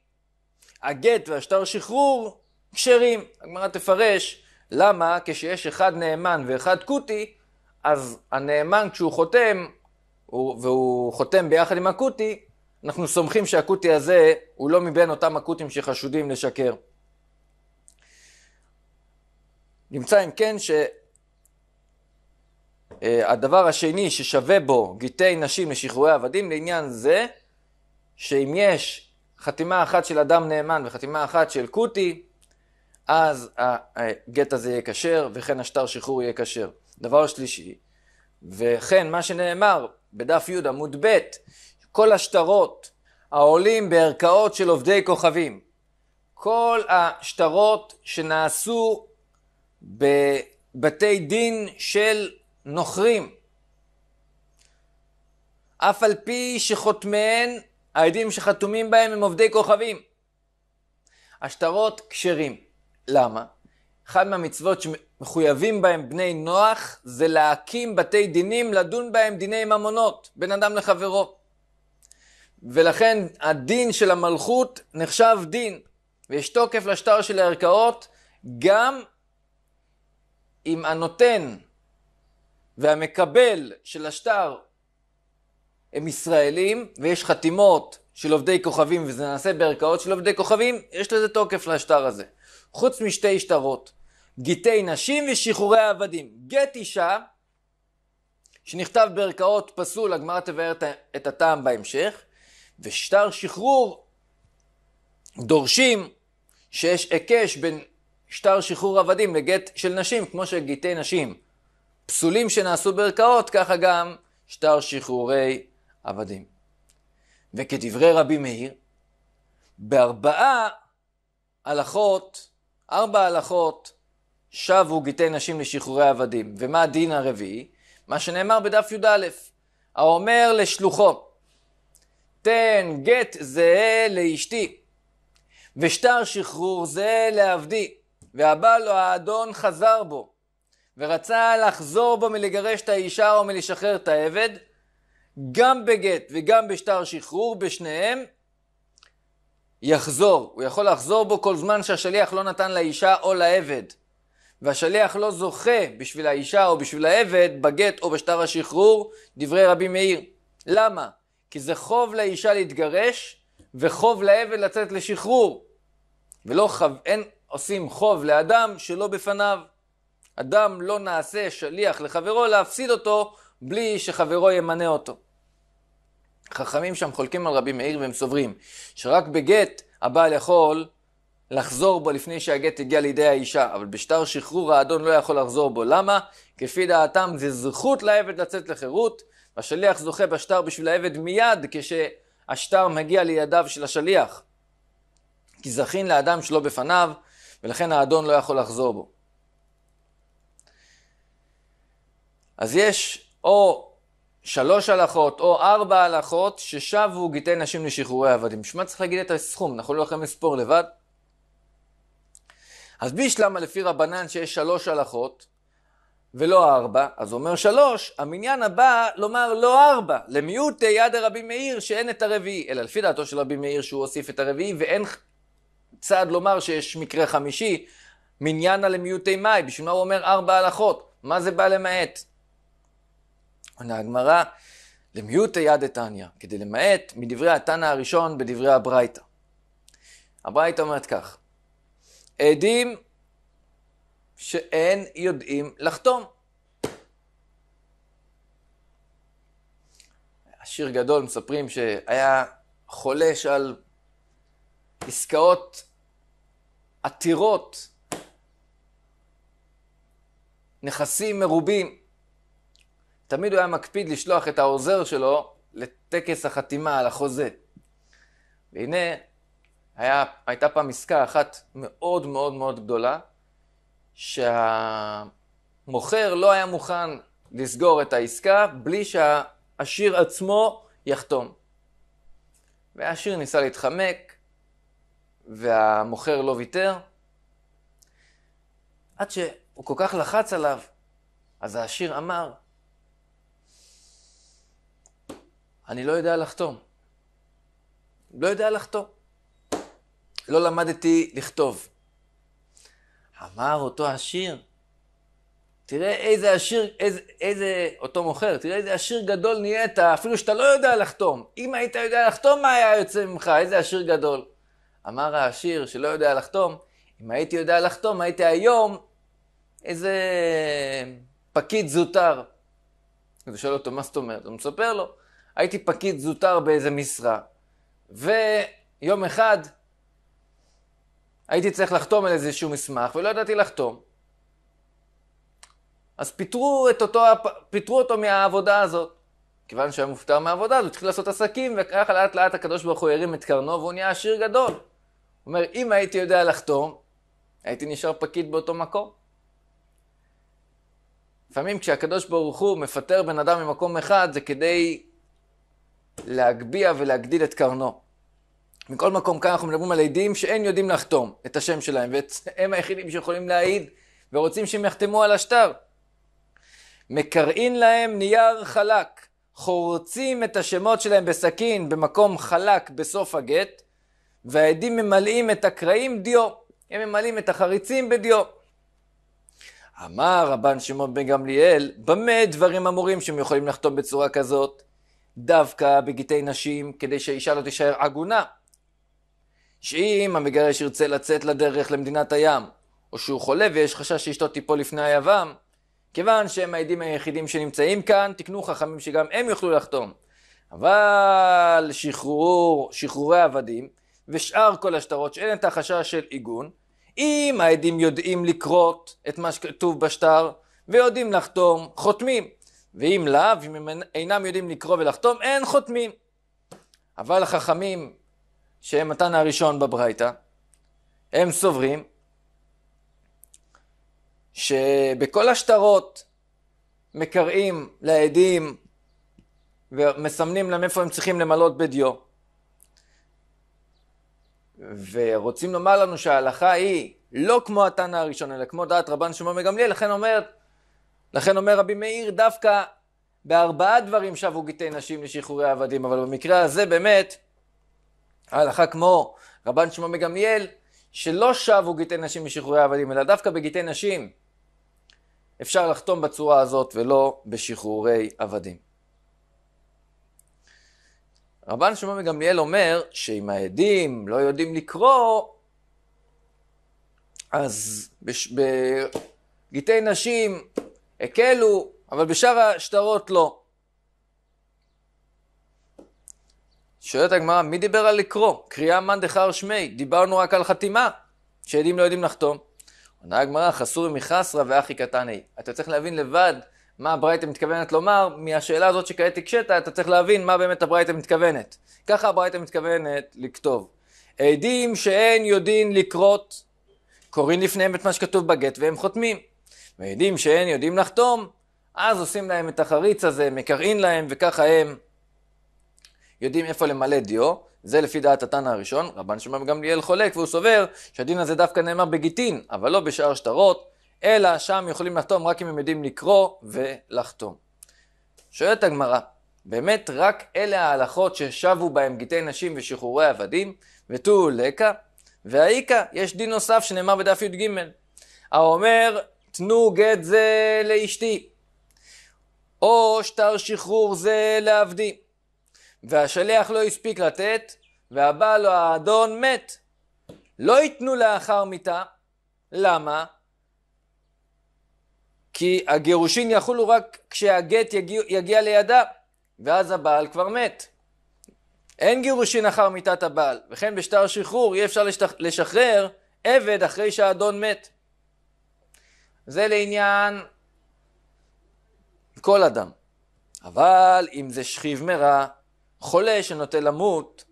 הגט והשטר שחרור כשרים. הגמרא תפרש למה כשיש אחד נאמן ואחד כותי, אז הנאמן כשהוא חותם, הוא, והוא חותם ביחד עם הכותי, אנחנו סומכים שהכותי הזה הוא לא מבין אותם הכותים שחשודים לשקר. נמצא אם כן שהדבר אה, השני ששווה בו גיטי נשים לשחרורי עבדים לעניין זה שאם יש חתימה אחת של אדם נאמן וחתימה אחת של כותי אז הגט הזה יהיה כשר וכן השטר שחרור יהיה כשר. דבר שלישי, וכן מה שנאמר בדף י עמוד ב, כל השטרות העולים בערכאות של עובדי כוכבים, כל השטרות שנעשו בבתי דין של נוכרים, אף על פי שחותמיהן, העדים שחתומים בהם הם עובדי כוכבים. השטרות כשרים. למה? אחד מהמצוות מחויבים בהם בני נוח זה להקים בתי דינים, לדון בהם דיני ממונות, בין אדם לחברו. ולכן הדין של המלכות נחשב דין, ויש תוקף לשטר של הערכאות גם אם הנותן והמקבל של השטר הם ישראלים, ויש חתימות של עובדי כוכבים, וזה נעשה בערכאות של עובדי כוכבים, יש לזה תוקף לשטר הזה. חוץ משתי שטרות. גיטי נשים ושחרורי עבדים. גט אישה, שנכתב בערכאות פסול, הגמרא תבאר את הטעם בהמשך, ושטר שחרור דורשים שיש היקש בין שטר שחרור עבדים לגט של נשים, כמו שגיטי נשים פסולים שנעשו בערכאות, ככה גם שטר שחרורי עבדים. וכדברי רבי מאיר, בארבעה הלכות, ארבע הלכות שבו גיטי נשים לשחרורי עבדים. ומה הדין הרביעי? מה שנאמר בדף י"א, האומר לשלוחו, תן גט זהה לאשתי, ושטר שחרור זהה לעבדי, והבעל או האדון חזר בו, ורצה לחזור בו מלגרש את האישה או מלשחרר את העבד, גם בגט וגם בשטר שחרור, בשניהם, יחזור, הוא יכול לחזור בו כל זמן שהשליח לא נתן לאישה או לעבד. והשליח לא זוכה בשביל האישה או בשביל העבד בגט או בשטר השחרור, דברי רבי מאיר. למה? כי זה חוב לאישה להתגרש וחוב לעבד לצאת לשחרור. ולא חו... אין עושים חוב לאדם שלא בפניו. אדם לא נעשה שליח לחברו להפסיד אותו בלי שחברו ימנה אותו. חכמים שם חולקים על רבי מאיר והם סוברים שרק בגט הבעל יכול לחזור בו לפני שהגט הגיע לידי האישה, אבל בשטר שחרור האדון לא יכול לחזור בו. למה? כפי דעתם זה זכות לעבד לצאת לחירות, והשליח זוכה בשטר בשביל העבד מיד כשהשטר מגיע לידיו של השליח. כי זכין לאדם שלא בפניו, ולכן האדון לא יכול לחזור בו. אז יש או שלוש הלכות או ארבע הלכות ששבו גיטי נשים לשחרורי עבדים. בשביל מה צריך להגיד את הסכום? אנחנו לא יכולים לספור לבד. אז בישלמה לפי רבנן שיש שלוש הלכות, ולא ארבע, אז אומר שלוש, המניין הבא לומר לא ארבע, למיעוטי יד הרבי מאיר שאין את הרביעי, אלא לפי דעתו של רבי מאיר שהוא הוסיף את הרביעי ואין צעד לומר שיש מקרה חמישי, מניינה למיעוטי מאי, בשביל מה הוא אומר ארבע הלכות? מה זה בא למעט? עונה הגמרא, למיעוטי יד אתניא, כדי למעט מדברי התנא הראשון בדברי הברייתא. הברייתא אומרת כך, עדים שאין יודעים לחתום. השיר גדול, מספרים שהיה חולש על עסקאות עתירות, נכסים מרובים. תמיד הוא היה מקפיד לשלוח את העוזר שלו לטקס החתימה על החוזה. והנה, היה, הייתה פעם עסקה אחת מאוד מאוד מאוד גדולה, שהמוכר לא היה מוכן לסגור את העסקה בלי שהעשיר עצמו יחתום. והעשיר ניסה להתחמק, והמוכר לא ויתר, עד שהוא כל כך לחץ עליו, אז העשיר אמר, אני לא יודע לחתום. לא יודע לחתום. לא למדתי לכתוב. אמר אותו עשיר, תראה איזה עשיר, איזה, איזה, אותו מוכר, תראה איזה עשיר גדול נהיית, אפילו שאתה לא יודע לחתום. אם היית יודע לחתום, מה היה יוצא ממך? איזה עשיר גדול. אמר העשיר שלא יודע לחתום, אם הייתי יודע לחתום, הייתי היום איזה פקיד זוטר. אז הוא שואל אותו, מה זאת אומרת? הוא מספר לו, הייתי פקיד זוטר באיזה משרה, ויום אחד הייתי צריך לחתום על איזשהו מסמך, ולא ידעתי לחתום. אז פיטרו, אותו, פיטרו אותו מהעבודה הזאת. כיוון שהוא היה מופטר מהעבודה, אז הוא התחיל לעשות עסקים, וככה לאט לאט הקדוש ברוך הוא הרים את קרנו והוא נהיה עשיר גדול. הוא אומר, אם הייתי יודע לחתום, הייתי נשאר פקיד באותו מקום. לפעמים כשהקדוש ברוך הוא מפטר בן אדם ממקום אחד, זה כדי להגביה ולהגדיל את קרנו. מכל מקום כאן אנחנו מדברים על עדים שאין יודעים לחתום את השם שלהם, והם היחידים שיכולים להעיד ורוצים שהם יחתמו על השטר. מקרעין להם נייר חלק, חורצים את השמות שלהם בסכין במקום חלק בסוף הגט, והעדים ממלאים את הקרעים דיו, הם ממלאים את החריצים בדיו. אמר רבן שמעון בן גמליאל, במה דברים אמורים שהם יכולים לחתום בצורה כזאת? דווקא בגיטי נשים, כדי שהאישה לא תישאר עגונה. שאם המגרש ירצה לצאת לדרך למדינת הים, או שהוא חולה ויש חשש שאשתו תיפול לפני היבם, כיוון שהם העדים היחידים שנמצאים כאן, תקנו חכמים שגם הם יוכלו לחתום. אבל שחרור, שחרורי עבדים ושאר כל השטרות שאין את החשש של עיגון, אם העדים יודעים לקרות את מה שכתוב בשטר ויודעים לחתום, חותמים. ואם לאו, אם הם אינם יודעים לקרוא ולחתום, אין חותמים. אבל החכמים שהם התנא הראשון בברייתא, הם סוברים שבכל השטרות מקראים לעדים ומסמנים להם איפה הם צריכים למלות בדיו. ורוצים לומר לנו שההלכה היא לא כמו התנא הראשון, אלא כמו דעת רבן שמעון מגמליאל, לכן לכן אומר רבי מאיר, דווקא בארבעה דברים שבו גיטי נשים לשחרורי העבדים, אבל במקרה הזה באמת ההלכה כמו רבן שמעון מגמליאל, שלא שבו גיטי נשים משחרורי עבדים, אלא דווקא בגיטי נשים אפשר לחתום בצורה הזאת ולא בשחרורי עבדים. רבן שמעון מגמליאל אומר שאם העדים לא יודעים לקרוא, אז בש... בגיטי נשים הקלו, אבל בשאר השטרות לא. שואלת הגמרא, מי דיבר על לקרוא? קריאה מאן דחר שמי, דיברנו רק על חתימה, שעדים לא יודעים לחתום. עונה הגמרא, חסורי מחסרא ואחי קטני. אתה צריך להבין לבד מה הברייתא מתכוונת לומר, מהשאלה הזאת שכעת הקשית, אתה צריך להבין מה באמת הברייתא מתכוונת. ככה הברייתא מתכוונת לכתוב. עדים שאין יודעים לקרות, קוראים לפניהם את מה שכתוב בגט והם חותמים. ועדים שאין יודעים לחתום, אז עושים להם את החריץ הזה, מקרעין להם, וככה הם יודעים איפה למלא דיו, זה לפי דעת התנא הראשון, רבן שמעון גמליאל חולק והוא סובר שהדין הזה דווקא נאמר בגיטין, אבל לא בשאר שטרות, אלא שם יכולים לחתום רק אם הם יודעים לקרוא ולחתום. שואלת הגמרא, באמת רק אלה ההלכות ששבו בהם גיטי נשים ושחרורי עבדים, ותו לקה, והאיכה יש דין נוסף שנאמר בדף י"ג, האומר תנו גט זה לאשתי, או שטר שחרור זה לעבדי. והשליח לא הספיק לתת, והבעל או האדון מת. לא ייתנו לאחר מיתה. למה? כי הגירושין יחולו רק כשהגט יגיע, יגיע לידה, ואז הבעל כבר מת. אין גירושין אחר מיתת הבעל, וכן בשטר שחרור אי אפשר לשחרר עבד אחרי שהאדון מת. זה לעניין כל אדם. אבל אם זה שכיב מרע, חולה שנוטה למות,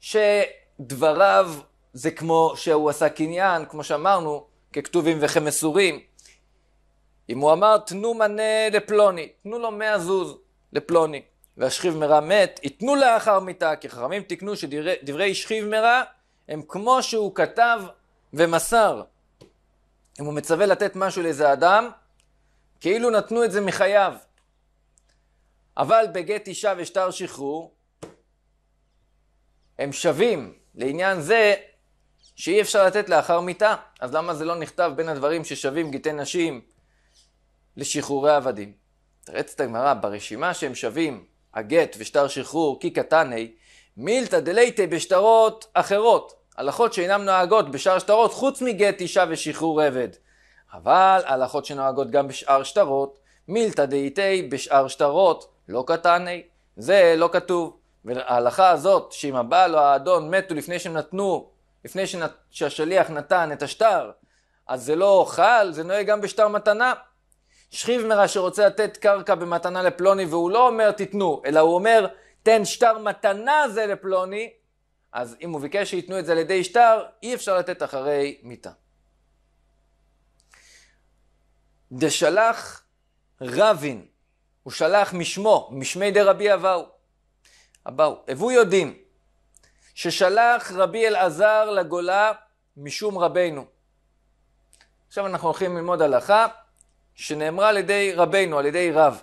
שדבריו זה כמו שהוא עשה קניין, כמו שאמרנו, ככתובים וכמסורים. אם הוא אמר תנו מנה לפלוני, תנו לו מאה זוז לפלוני, והשכיב מרע מת, יתנו לאחר מיתה, כי חכמים תקנו שדברי שכיב מרע הם כמו שהוא כתב ומסר. אם הוא מצווה לתת משהו לאיזה אדם, כאילו נתנו את זה מחייו. אבל בגט אישה ושטר שחרור הם שווים לעניין זה שאי אפשר לתת לאחר מיתה, אז למה זה לא נכתב בין הדברים ששווים גיטי נשים לשחרורי עבדים? תרץ את הגמרא, ברשימה שהם שווים, הגט ושטר שחרור, כי קטני, מילתא דלייטי בשטרות אחרות, הלכות שאינן נוהגות בשאר שטרות, חוץ מגט אישה ושחרור עבד. אבל הלכות שנוהגות גם בשאר שטרות, מילתא דאיתי בשאר שטרות, לא קטן אי, זה לא כתוב. וההלכה הזאת, שאם הבעל או האדון מתו לפני שהם נתנו, לפני שנת, שהשליח נתן את השטר, אז זה לא חל, זה נוהג גם בשטר מתנה. שכיב מרע שרוצה לתת קרקע במתנה לפלוני והוא לא אומר תיתנו, אלא הוא אומר תן שטר מתנה זה לפלוני, אז אם הוא ביקש שייתנו את זה על ידי שטר, אי אפשר לתת אחרי מיתה. דשלח רבין הוא שלח משמו, משמי רבי אבאו. אבאו. הבו יודעים ששלח רבי אלעזר לגולה משום רבנו. עכשיו אנחנו הולכים ללמוד הלכה שנאמרה על ידי רבינו, על ידי רב.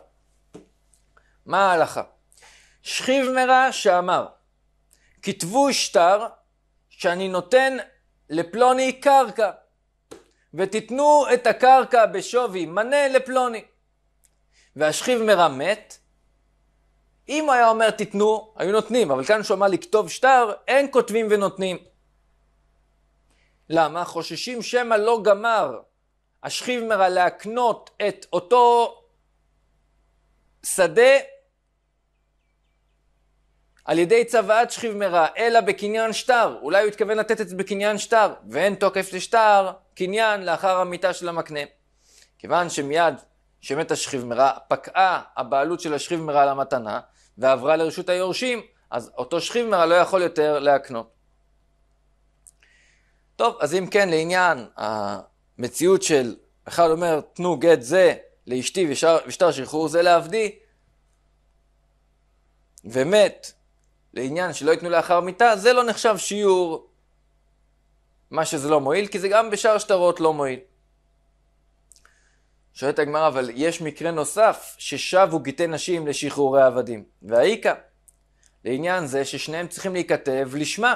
מה ההלכה? שכיב מרע שאמר, כתבו שטר שאני נותן לפלוני קרקע, ותיתנו את הקרקע בשווי מנה לפלוני. והשכיב מרע מת, אם הוא היה אומר תיתנו, היו נותנים, אבל כאן שהוא אמר לכתוב שטר, אין כותבים ונותנים. למה? חוששים שמא לא גמר השכיב מרע להקנות את אותו שדה על ידי צוואת שכיב מרע, אלא בקניין שטר. אולי הוא התכוון לתת את זה בקניין שטר, ואין תוקף לשטר, קניין לאחר המיטה של המקנה. כיוון שמיד שמת השכיב מרע, פקעה הבעלות של השכיב מרע על המתנה ועברה לרשות היורשים, אז אותו שכיב מרע לא יכול יותר להקנות. טוב, אז אם כן, לעניין המציאות של אחד אומר, תנו גט זה לאשתי ושטר שחרור זה לעבדי, ומת, לעניין שלא ייתנו לאחר מיתה, זה לא נחשב שיעור מה שזה לא מועיל, כי זה גם בשאר שטרות לא מועיל. שואלת הגמרא, אבל יש מקרה נוסף ששבו גיטי נשים לשחרורי עבדים. והאיכא, לעניין זה ששניהם צריכים להיכתב לשמה.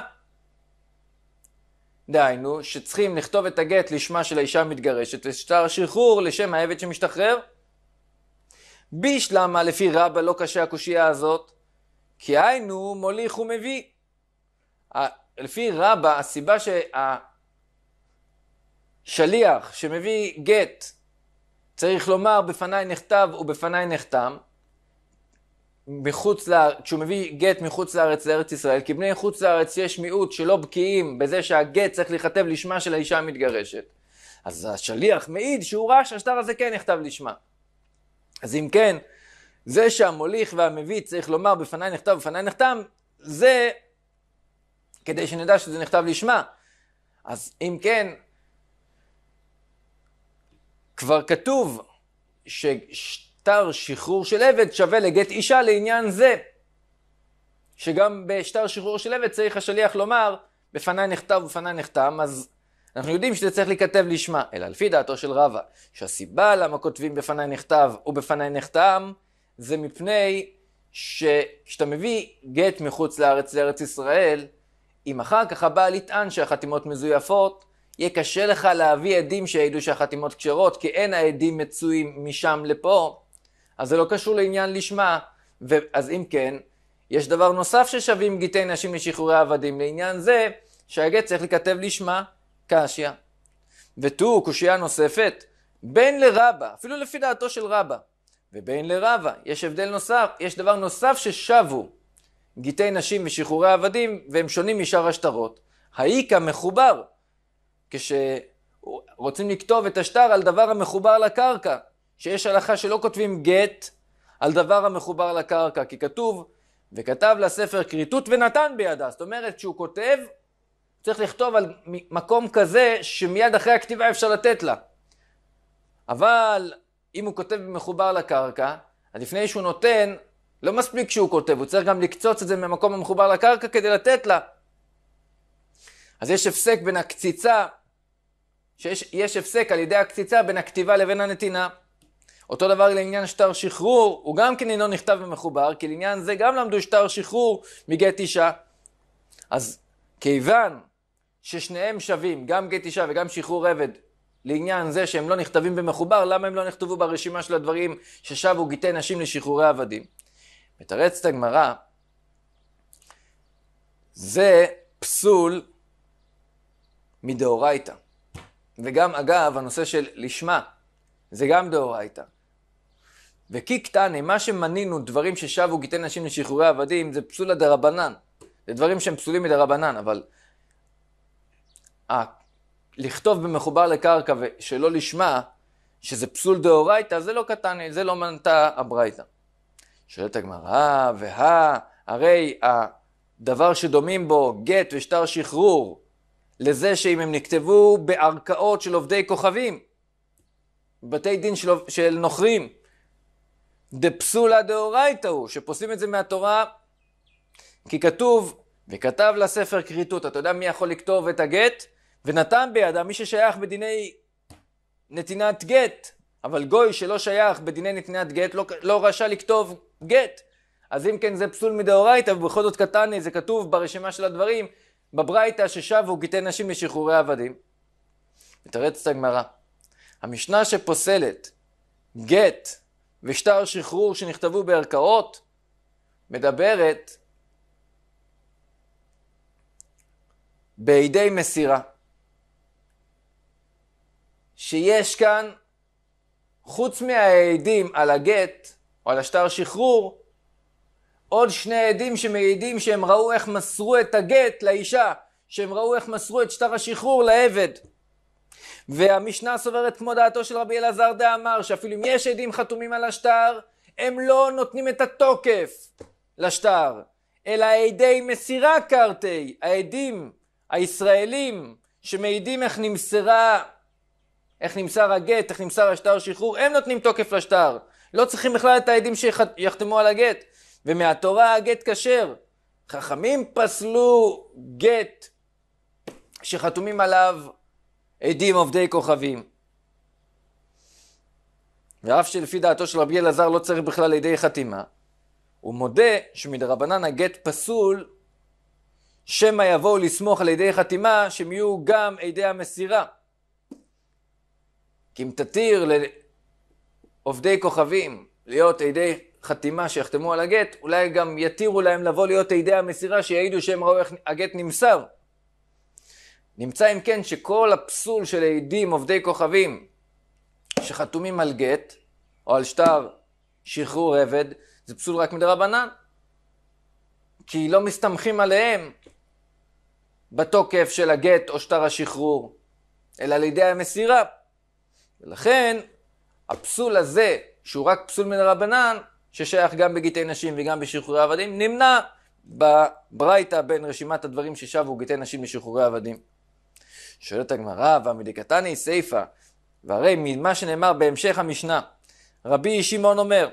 דהיינו, שצריכים לכתוב את הגט לשמה של האישה המתגרשת, ושטר השחרור לשם העבד שמשתחרר. ביש למה לפי רבא לא קשה הקושייה הזאת? כי היינו מוליך ומביא. לפי רבא, הסיבה שהשליח שמביא גט צריך לומר בפניי נכתב ובפניי נחתם, מחוץ לארץ, כשהוא מביא גט מחוץ לארץ לארץ ישראל, כי בני חוץ לארץ יש מיעוט שלא בקיאים בזה שהגט צריך להיכתב לשמה של האישה המתגרשת. אז השליח מעיד שהוא ראה שהשטר הזה כן נכתב לשמה. אז אם כן, זה שהמוליך והמביא צריך לומר בפניי נכתב ובפניי נחתם, זה כדי שנדע שזה נכתב לשמה. אז אם כן, כבר כתוב ששטר שחרור של עבד שווה לגט אישה לעניין זה. שגם בשטר שחרור של עבד צריך השליח לומר, בפניי נכתב ובפניי נחתם, אז אנחנו יודעים שזה צריך להיכתב לשמה, אלא לפי דעתו של רבא, שהסיבה למה כותבים בפניי נכתב ובפניי נחתם, זה מפני שכשאתה מביא גט מחוץ לארץ לארץ ישראל, אם אחר כך הבעל יטען שהחתימות מזויפות, יהיה קשה לך להביא עדים שיעידו שהחתימות כשרות, כי אין העדים מצויים משם לפה, אז זה לא קשור לעניין לשמה. אז אם כן, יש דבר נוסף ששווים גיטי נשים לשחרורי עבדים. לעניין זה, שהגט צריך להיכתב לשמה, קשיא. ותו, קושייה נוספת, בין לרבה, אפילו לפי דעתו של רבה, ובין לרבה, יש הבדל נוסף, יש דבר נוסף ששבו גיטי נשים ושחרורי עבדים, והם שונים משאר השטרות. האיכא מחובר. כשרוצים לכתוב את השטר על דבר המחובר לקרקע, שיש הלכה שלא כותבים גט על דבר המחובר לקרקע, כי כתוב, וכתב לספר כריתות ונתן בידה. זאת אומרת, כשהוא כותב, צריך לכתוב על מקום כזה שמיד אחרי הכתיבה אפשר לתת לה. אבל אם הוא כותב מחובר לקרקע, אז לפני שהוא נותן, לא מספיק שהוא כותב, הוא צריך גם לקצוץ את זה ממקום המחובר לקרקע כדי לתת לה. אז יש הפסק בין הקציצה שיש הפסק על ידי הקציצה בין הכתיבה לבין הנתינה. אותו דבר לעניין שטר שחרור, הוא גם כן אינו נכתב ומחובר, כי לעניין זה גם למדו שטר שחרור מגט אישה. אז כיוון ששניהם שווים, גם גט אישה וגם שחרור עבד, לעניין זה שהם לא נכתבים במחובר, למה הם לא נכתבו ברשימה של הדברים ששבו גיטי נשים לשחרורי עבדים? מתרצת הגמרא, זה פסול מדאורייתא. וגם, אגב, הנושא של לשמה, זה גם דאורייתא. וכי קטני, מה שמנינו, דברים ששבו גיטי נשים לשחרורי עבדים, זה פסולה דרבנן. זה דברים שהם פסולים מדרבנן, אבל... אה, לכתוב במחובר לקרקע שלא לשמה, שזה פסול דאורייתא, זה לא קטני, זה לא מנתה הברייתא. שואלת הגמרא, והא, הרי הדבר שדומים בו גט ושטר שחרור, לזה שאם הם נכתבו בערכאות של עובדי כוכבים, בתי דין של, של נוכרים, דפסולה דאורייתא הוא, שפוסלים את זה מהתורה, כי כתוב, וכתב לספר כריתות, אתה יודע מי יכול לכתוב את הגט? ונתן בידה מי ששייך בדיני נתינת גט, אבל גוי שלא שייך בדיני נתינת גט לא, לא רשאי לכתוב גט. אז אם כן זה פסול מדאורייתא, ובכל זאת קטני, זה כתוב ברשימה של הדברים, בברייתא ששבו גיטי נשים לשחרורי עבדים. מתרצת הגמרא. המשנה שפוסלת גט ושטר שחרור שנכתבו בערכאות, מדברת בידי מסירה. שיש כאן, חוץ מהעדים על הגט או על השטר שחרור, עוד שני עדים שמעידים שהם ראו איך מסרו את הגט לאישה, שהם ראו איך מסרו את שטר השחרור לעבד. והמשנה סוברת כמו דעתו של רבי אלעזר דאמר, שאפילו אם יש עדים חתומים על השטר, הם לא נותנים את התוקף לשטר, אלא עדי מסירה קרטי, העדים הישראלים שמעידים איך נמסרה, איך נמסר הגט, איך נמסר השטר שחרור, הם נותנים תוקף לשטר. לא צריכים בכלל את העדים שיחתמו על הגט. ומהתורה הגט כשר. חכמים פסלו גט שחתומים עליו עדים עובדי כוכבים. ואף שלפי דעתו של רבי אלעזר לא צריך בכלל לידי חתימה, הוא מודה שמדרבנן הגט פסול, שמא יבואו לסמוך על ידי חתימה שהם יהיו גם עדי המסירה. כי אם תתיר לעובדי כוכבים להיות עדי חתימה שיחתמו על הגט, אולי גם יתירו להם לבוא להיות עדי המסירה, שיעידו שהם ראו איך הגט נמסר. נמצא אם כן שכל הפסול של עדים עובדי כוכבים שחתומים על גט, או על שטר שחרור עבד, זה פסול רק מדרבנן. כי לא מסתמכים עליהם בתוקף של הגט או שטר השחרור, אלא על ידי המסירה. ולכן, הפסול הזה, שהוא רק פסול מן הרבנן, ששייך גם בגיטי נשים וגם בשחרורי עבדים, נמנה בברייתא בין רשימת הדברים ששבו גיטי נשים משחרורי עבדים. שואלת הגמרא, והמדיקתני סיפא, והרי ממה שנאמר בהמשך המשנה, רבי שמעון אומר,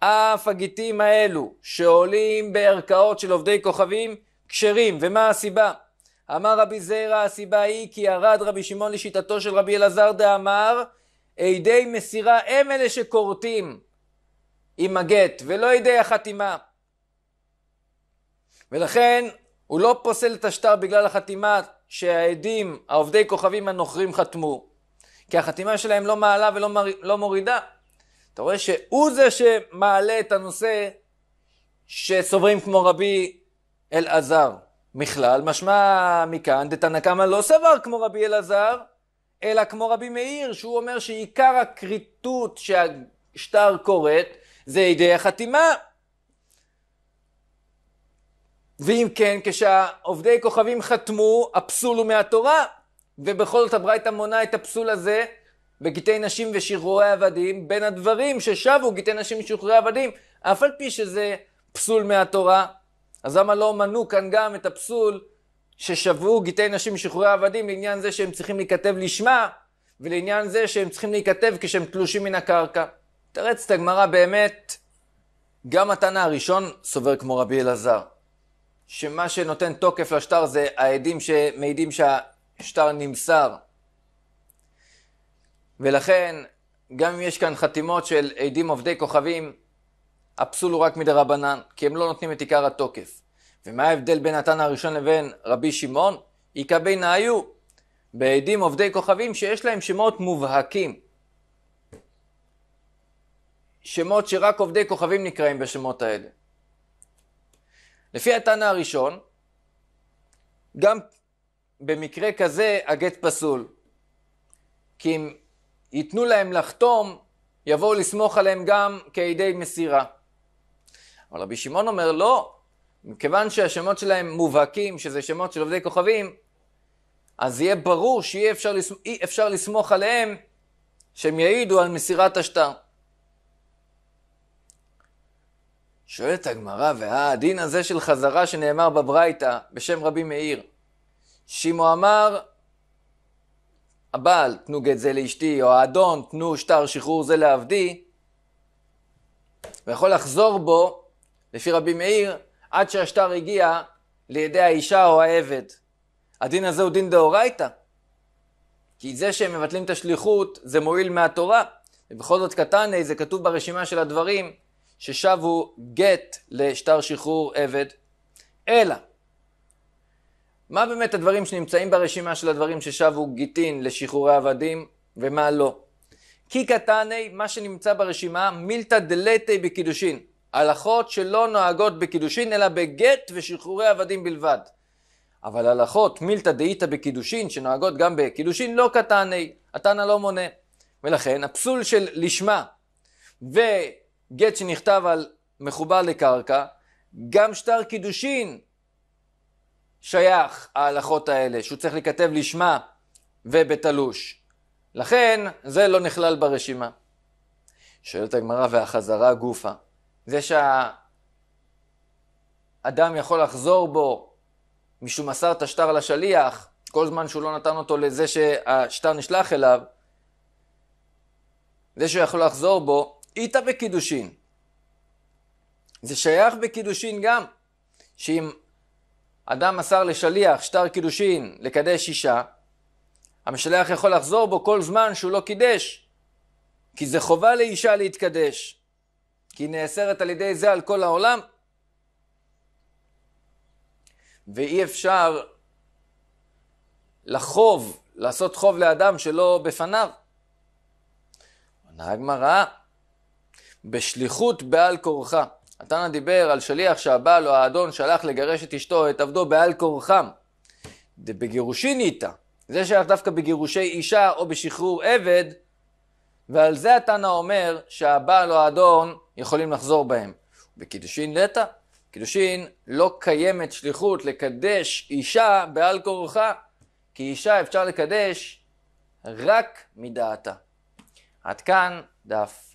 אף הגיטים האלו שעולים בערכאות של עובדי כוכבים, כשרים, ומה הסיבה? אמר רבי זיירא, הסיבה היא כי ירד רבי שמעון לשיטתו של רבי אלעזר דאמר, עדי מסירה הם אלה שכורתים, עם הגט, ולא ידי החתימה. ולכן הוא לא פוסל את השטר בגלל החתימה שהעדים, העובדי כוכבים הנוכרים חתמו, כי החתימה שלהם לא מעלה ולא מר... לא מורידה. אתה רואה שהוא זה שמעלה את הנושא שסוברים כמו רבי אלעזר. מכלל, משמע מכאן, דתנא קמא לא סבר כמו רבי אלעזר, אלא כמו רבי מאיר, שהוא אומר שעיקר הכריתות שהשטר כורת זה ידי החתימה. ואם כן, כשהעובדי כוכבים חתמו, הפסול הוא מהתורה, ובכל זאת הברייתא מונה את הפסול הזה בגיטי נשים ושחרורי עבדים, בין הדברים ששבו גיטי נשים ושחרורי עבדים, אף על פי שזה פסול מהתורה, אז למה לא מנו כאן גם את הפסול ששבו גיטי נשים ושחרורי עבדים לעניין זה שהם צריכים להיכתב לשמה, ולעניין זה שהם צריכים להיכתב כשהם תלושים מן הקרקע. תרץ את הגמרא באמת, גם התנא הראשון סובר כמו רבי אלעזר, שמה שנותן תוקף לשטר זה העדים שמעידים שהשטר נמסר. ולכן, גם אם יש כאן חתימות של עדים עובדי כוכבים, הפסול הוא רק מדרבנן, כי הם לא נותנים את עיקר התוקף. ומה ההבדל בין התנא הראשון לבין רבי שמעון? איכא בינה היו, בעדים עובדי כוכבים שיש להם שמות מובהקים. שמות שרק עובדי כוכבים נקראים בשמות האלה. לפי התנא הראשון, גם במקרה כזה הגט פסול. כי אם ייתנו להם לחתום, יבואו לסמוך עליהם גם כעדי מסירה. אבל רבי שמעון אומר, לא, מכיוון שהשמות שלהם מובהקים, שזה שמות של עובדי כוכבים, אז יהיה ברור שאי אפשר, לסמ... אפשר לסמוך עליהם שהם יעידו על מסירת השטר. שואלת הגמרא, והדין הזה של חזרה שנאמר בברייתא, בשם רבי מאיר. שימו אמר, הבעל, תנו גט זה לאשתי, או האדון, תנו שטר שחרור זה לעבדי, ויכול לחזור בו, לפי רבי מאיר, עד שהשטר הגיע לידי האישה או העבד. הדין הזה הוא דין דאורייתא, כי זה שהם מבטלים את השליחות, זה מועיל מהתורה. ובכל זאת קטני, זה כתוב ברשימה של הדברים, ששבו גט לשטר שחרור עבד, אלא מה באמת הדברים שנמצאים ברשימה של הדברים ששבו גיטין לשחרורי עבדים ומה לא? כי קטני, מה שנמצא ברשימה, מילתא דלתי בקידושין. הלכות שלא נוהגות בקידושין, אלא בגט ושחרורי עבדים בלבד. אבל הלכות מילתא דאיתא בקידושין, שנוהגות גם בקידושין, לא קטני, התנא לא מונה. ולכן, הפסול של לשמה גט שנכתב על מחובר לקרקע, גם שטר קידושין שייך ההלכות האלה, שהוא צריך להיכתב לשמה ובתלוש. לכן זה לא נכלל ברשימה. שואלת הגמרא, והחזרה גופה. זה שהאדם יכול לחזור בו משום מסר את השטר לשליח, כל זמן שהוא לא נתן אותו לזה שהשטר נשלח אליו, זה שהוא יכול לחזור בו, איתה בקידושין. זה שייך בקידושין גם, שאם אדם מסר לשליח שטר קידושין לקדש אישה, המשלח יכול לחזור בו כל זמן שהוא לא קידש, כי זה חובה לאישה להתקדש, כי היא נאסרת על ידי זה על כל העולם. ואי אפשר לחוב, לעשות חוב לאדם שלא בפניו. עונה הגמרא, בשליחות בעל כורחה. התנא דיבר על שליח שהבעל או האדון שלח לגרש את אשתו, את עבדו בעל כורחם. בגירושין איתה. זה שייך דווקא בגירושי אישה או בשחרור עבד, ועל זה התנא אומר שהבעל או האדון יכולים לחזור בהם. בקידושין נטע, קידושין לא קיימת שליחות לקדש אישה בעל כורחה, כי אישה אפשר לקדש רק מדעתה. עד כאן דף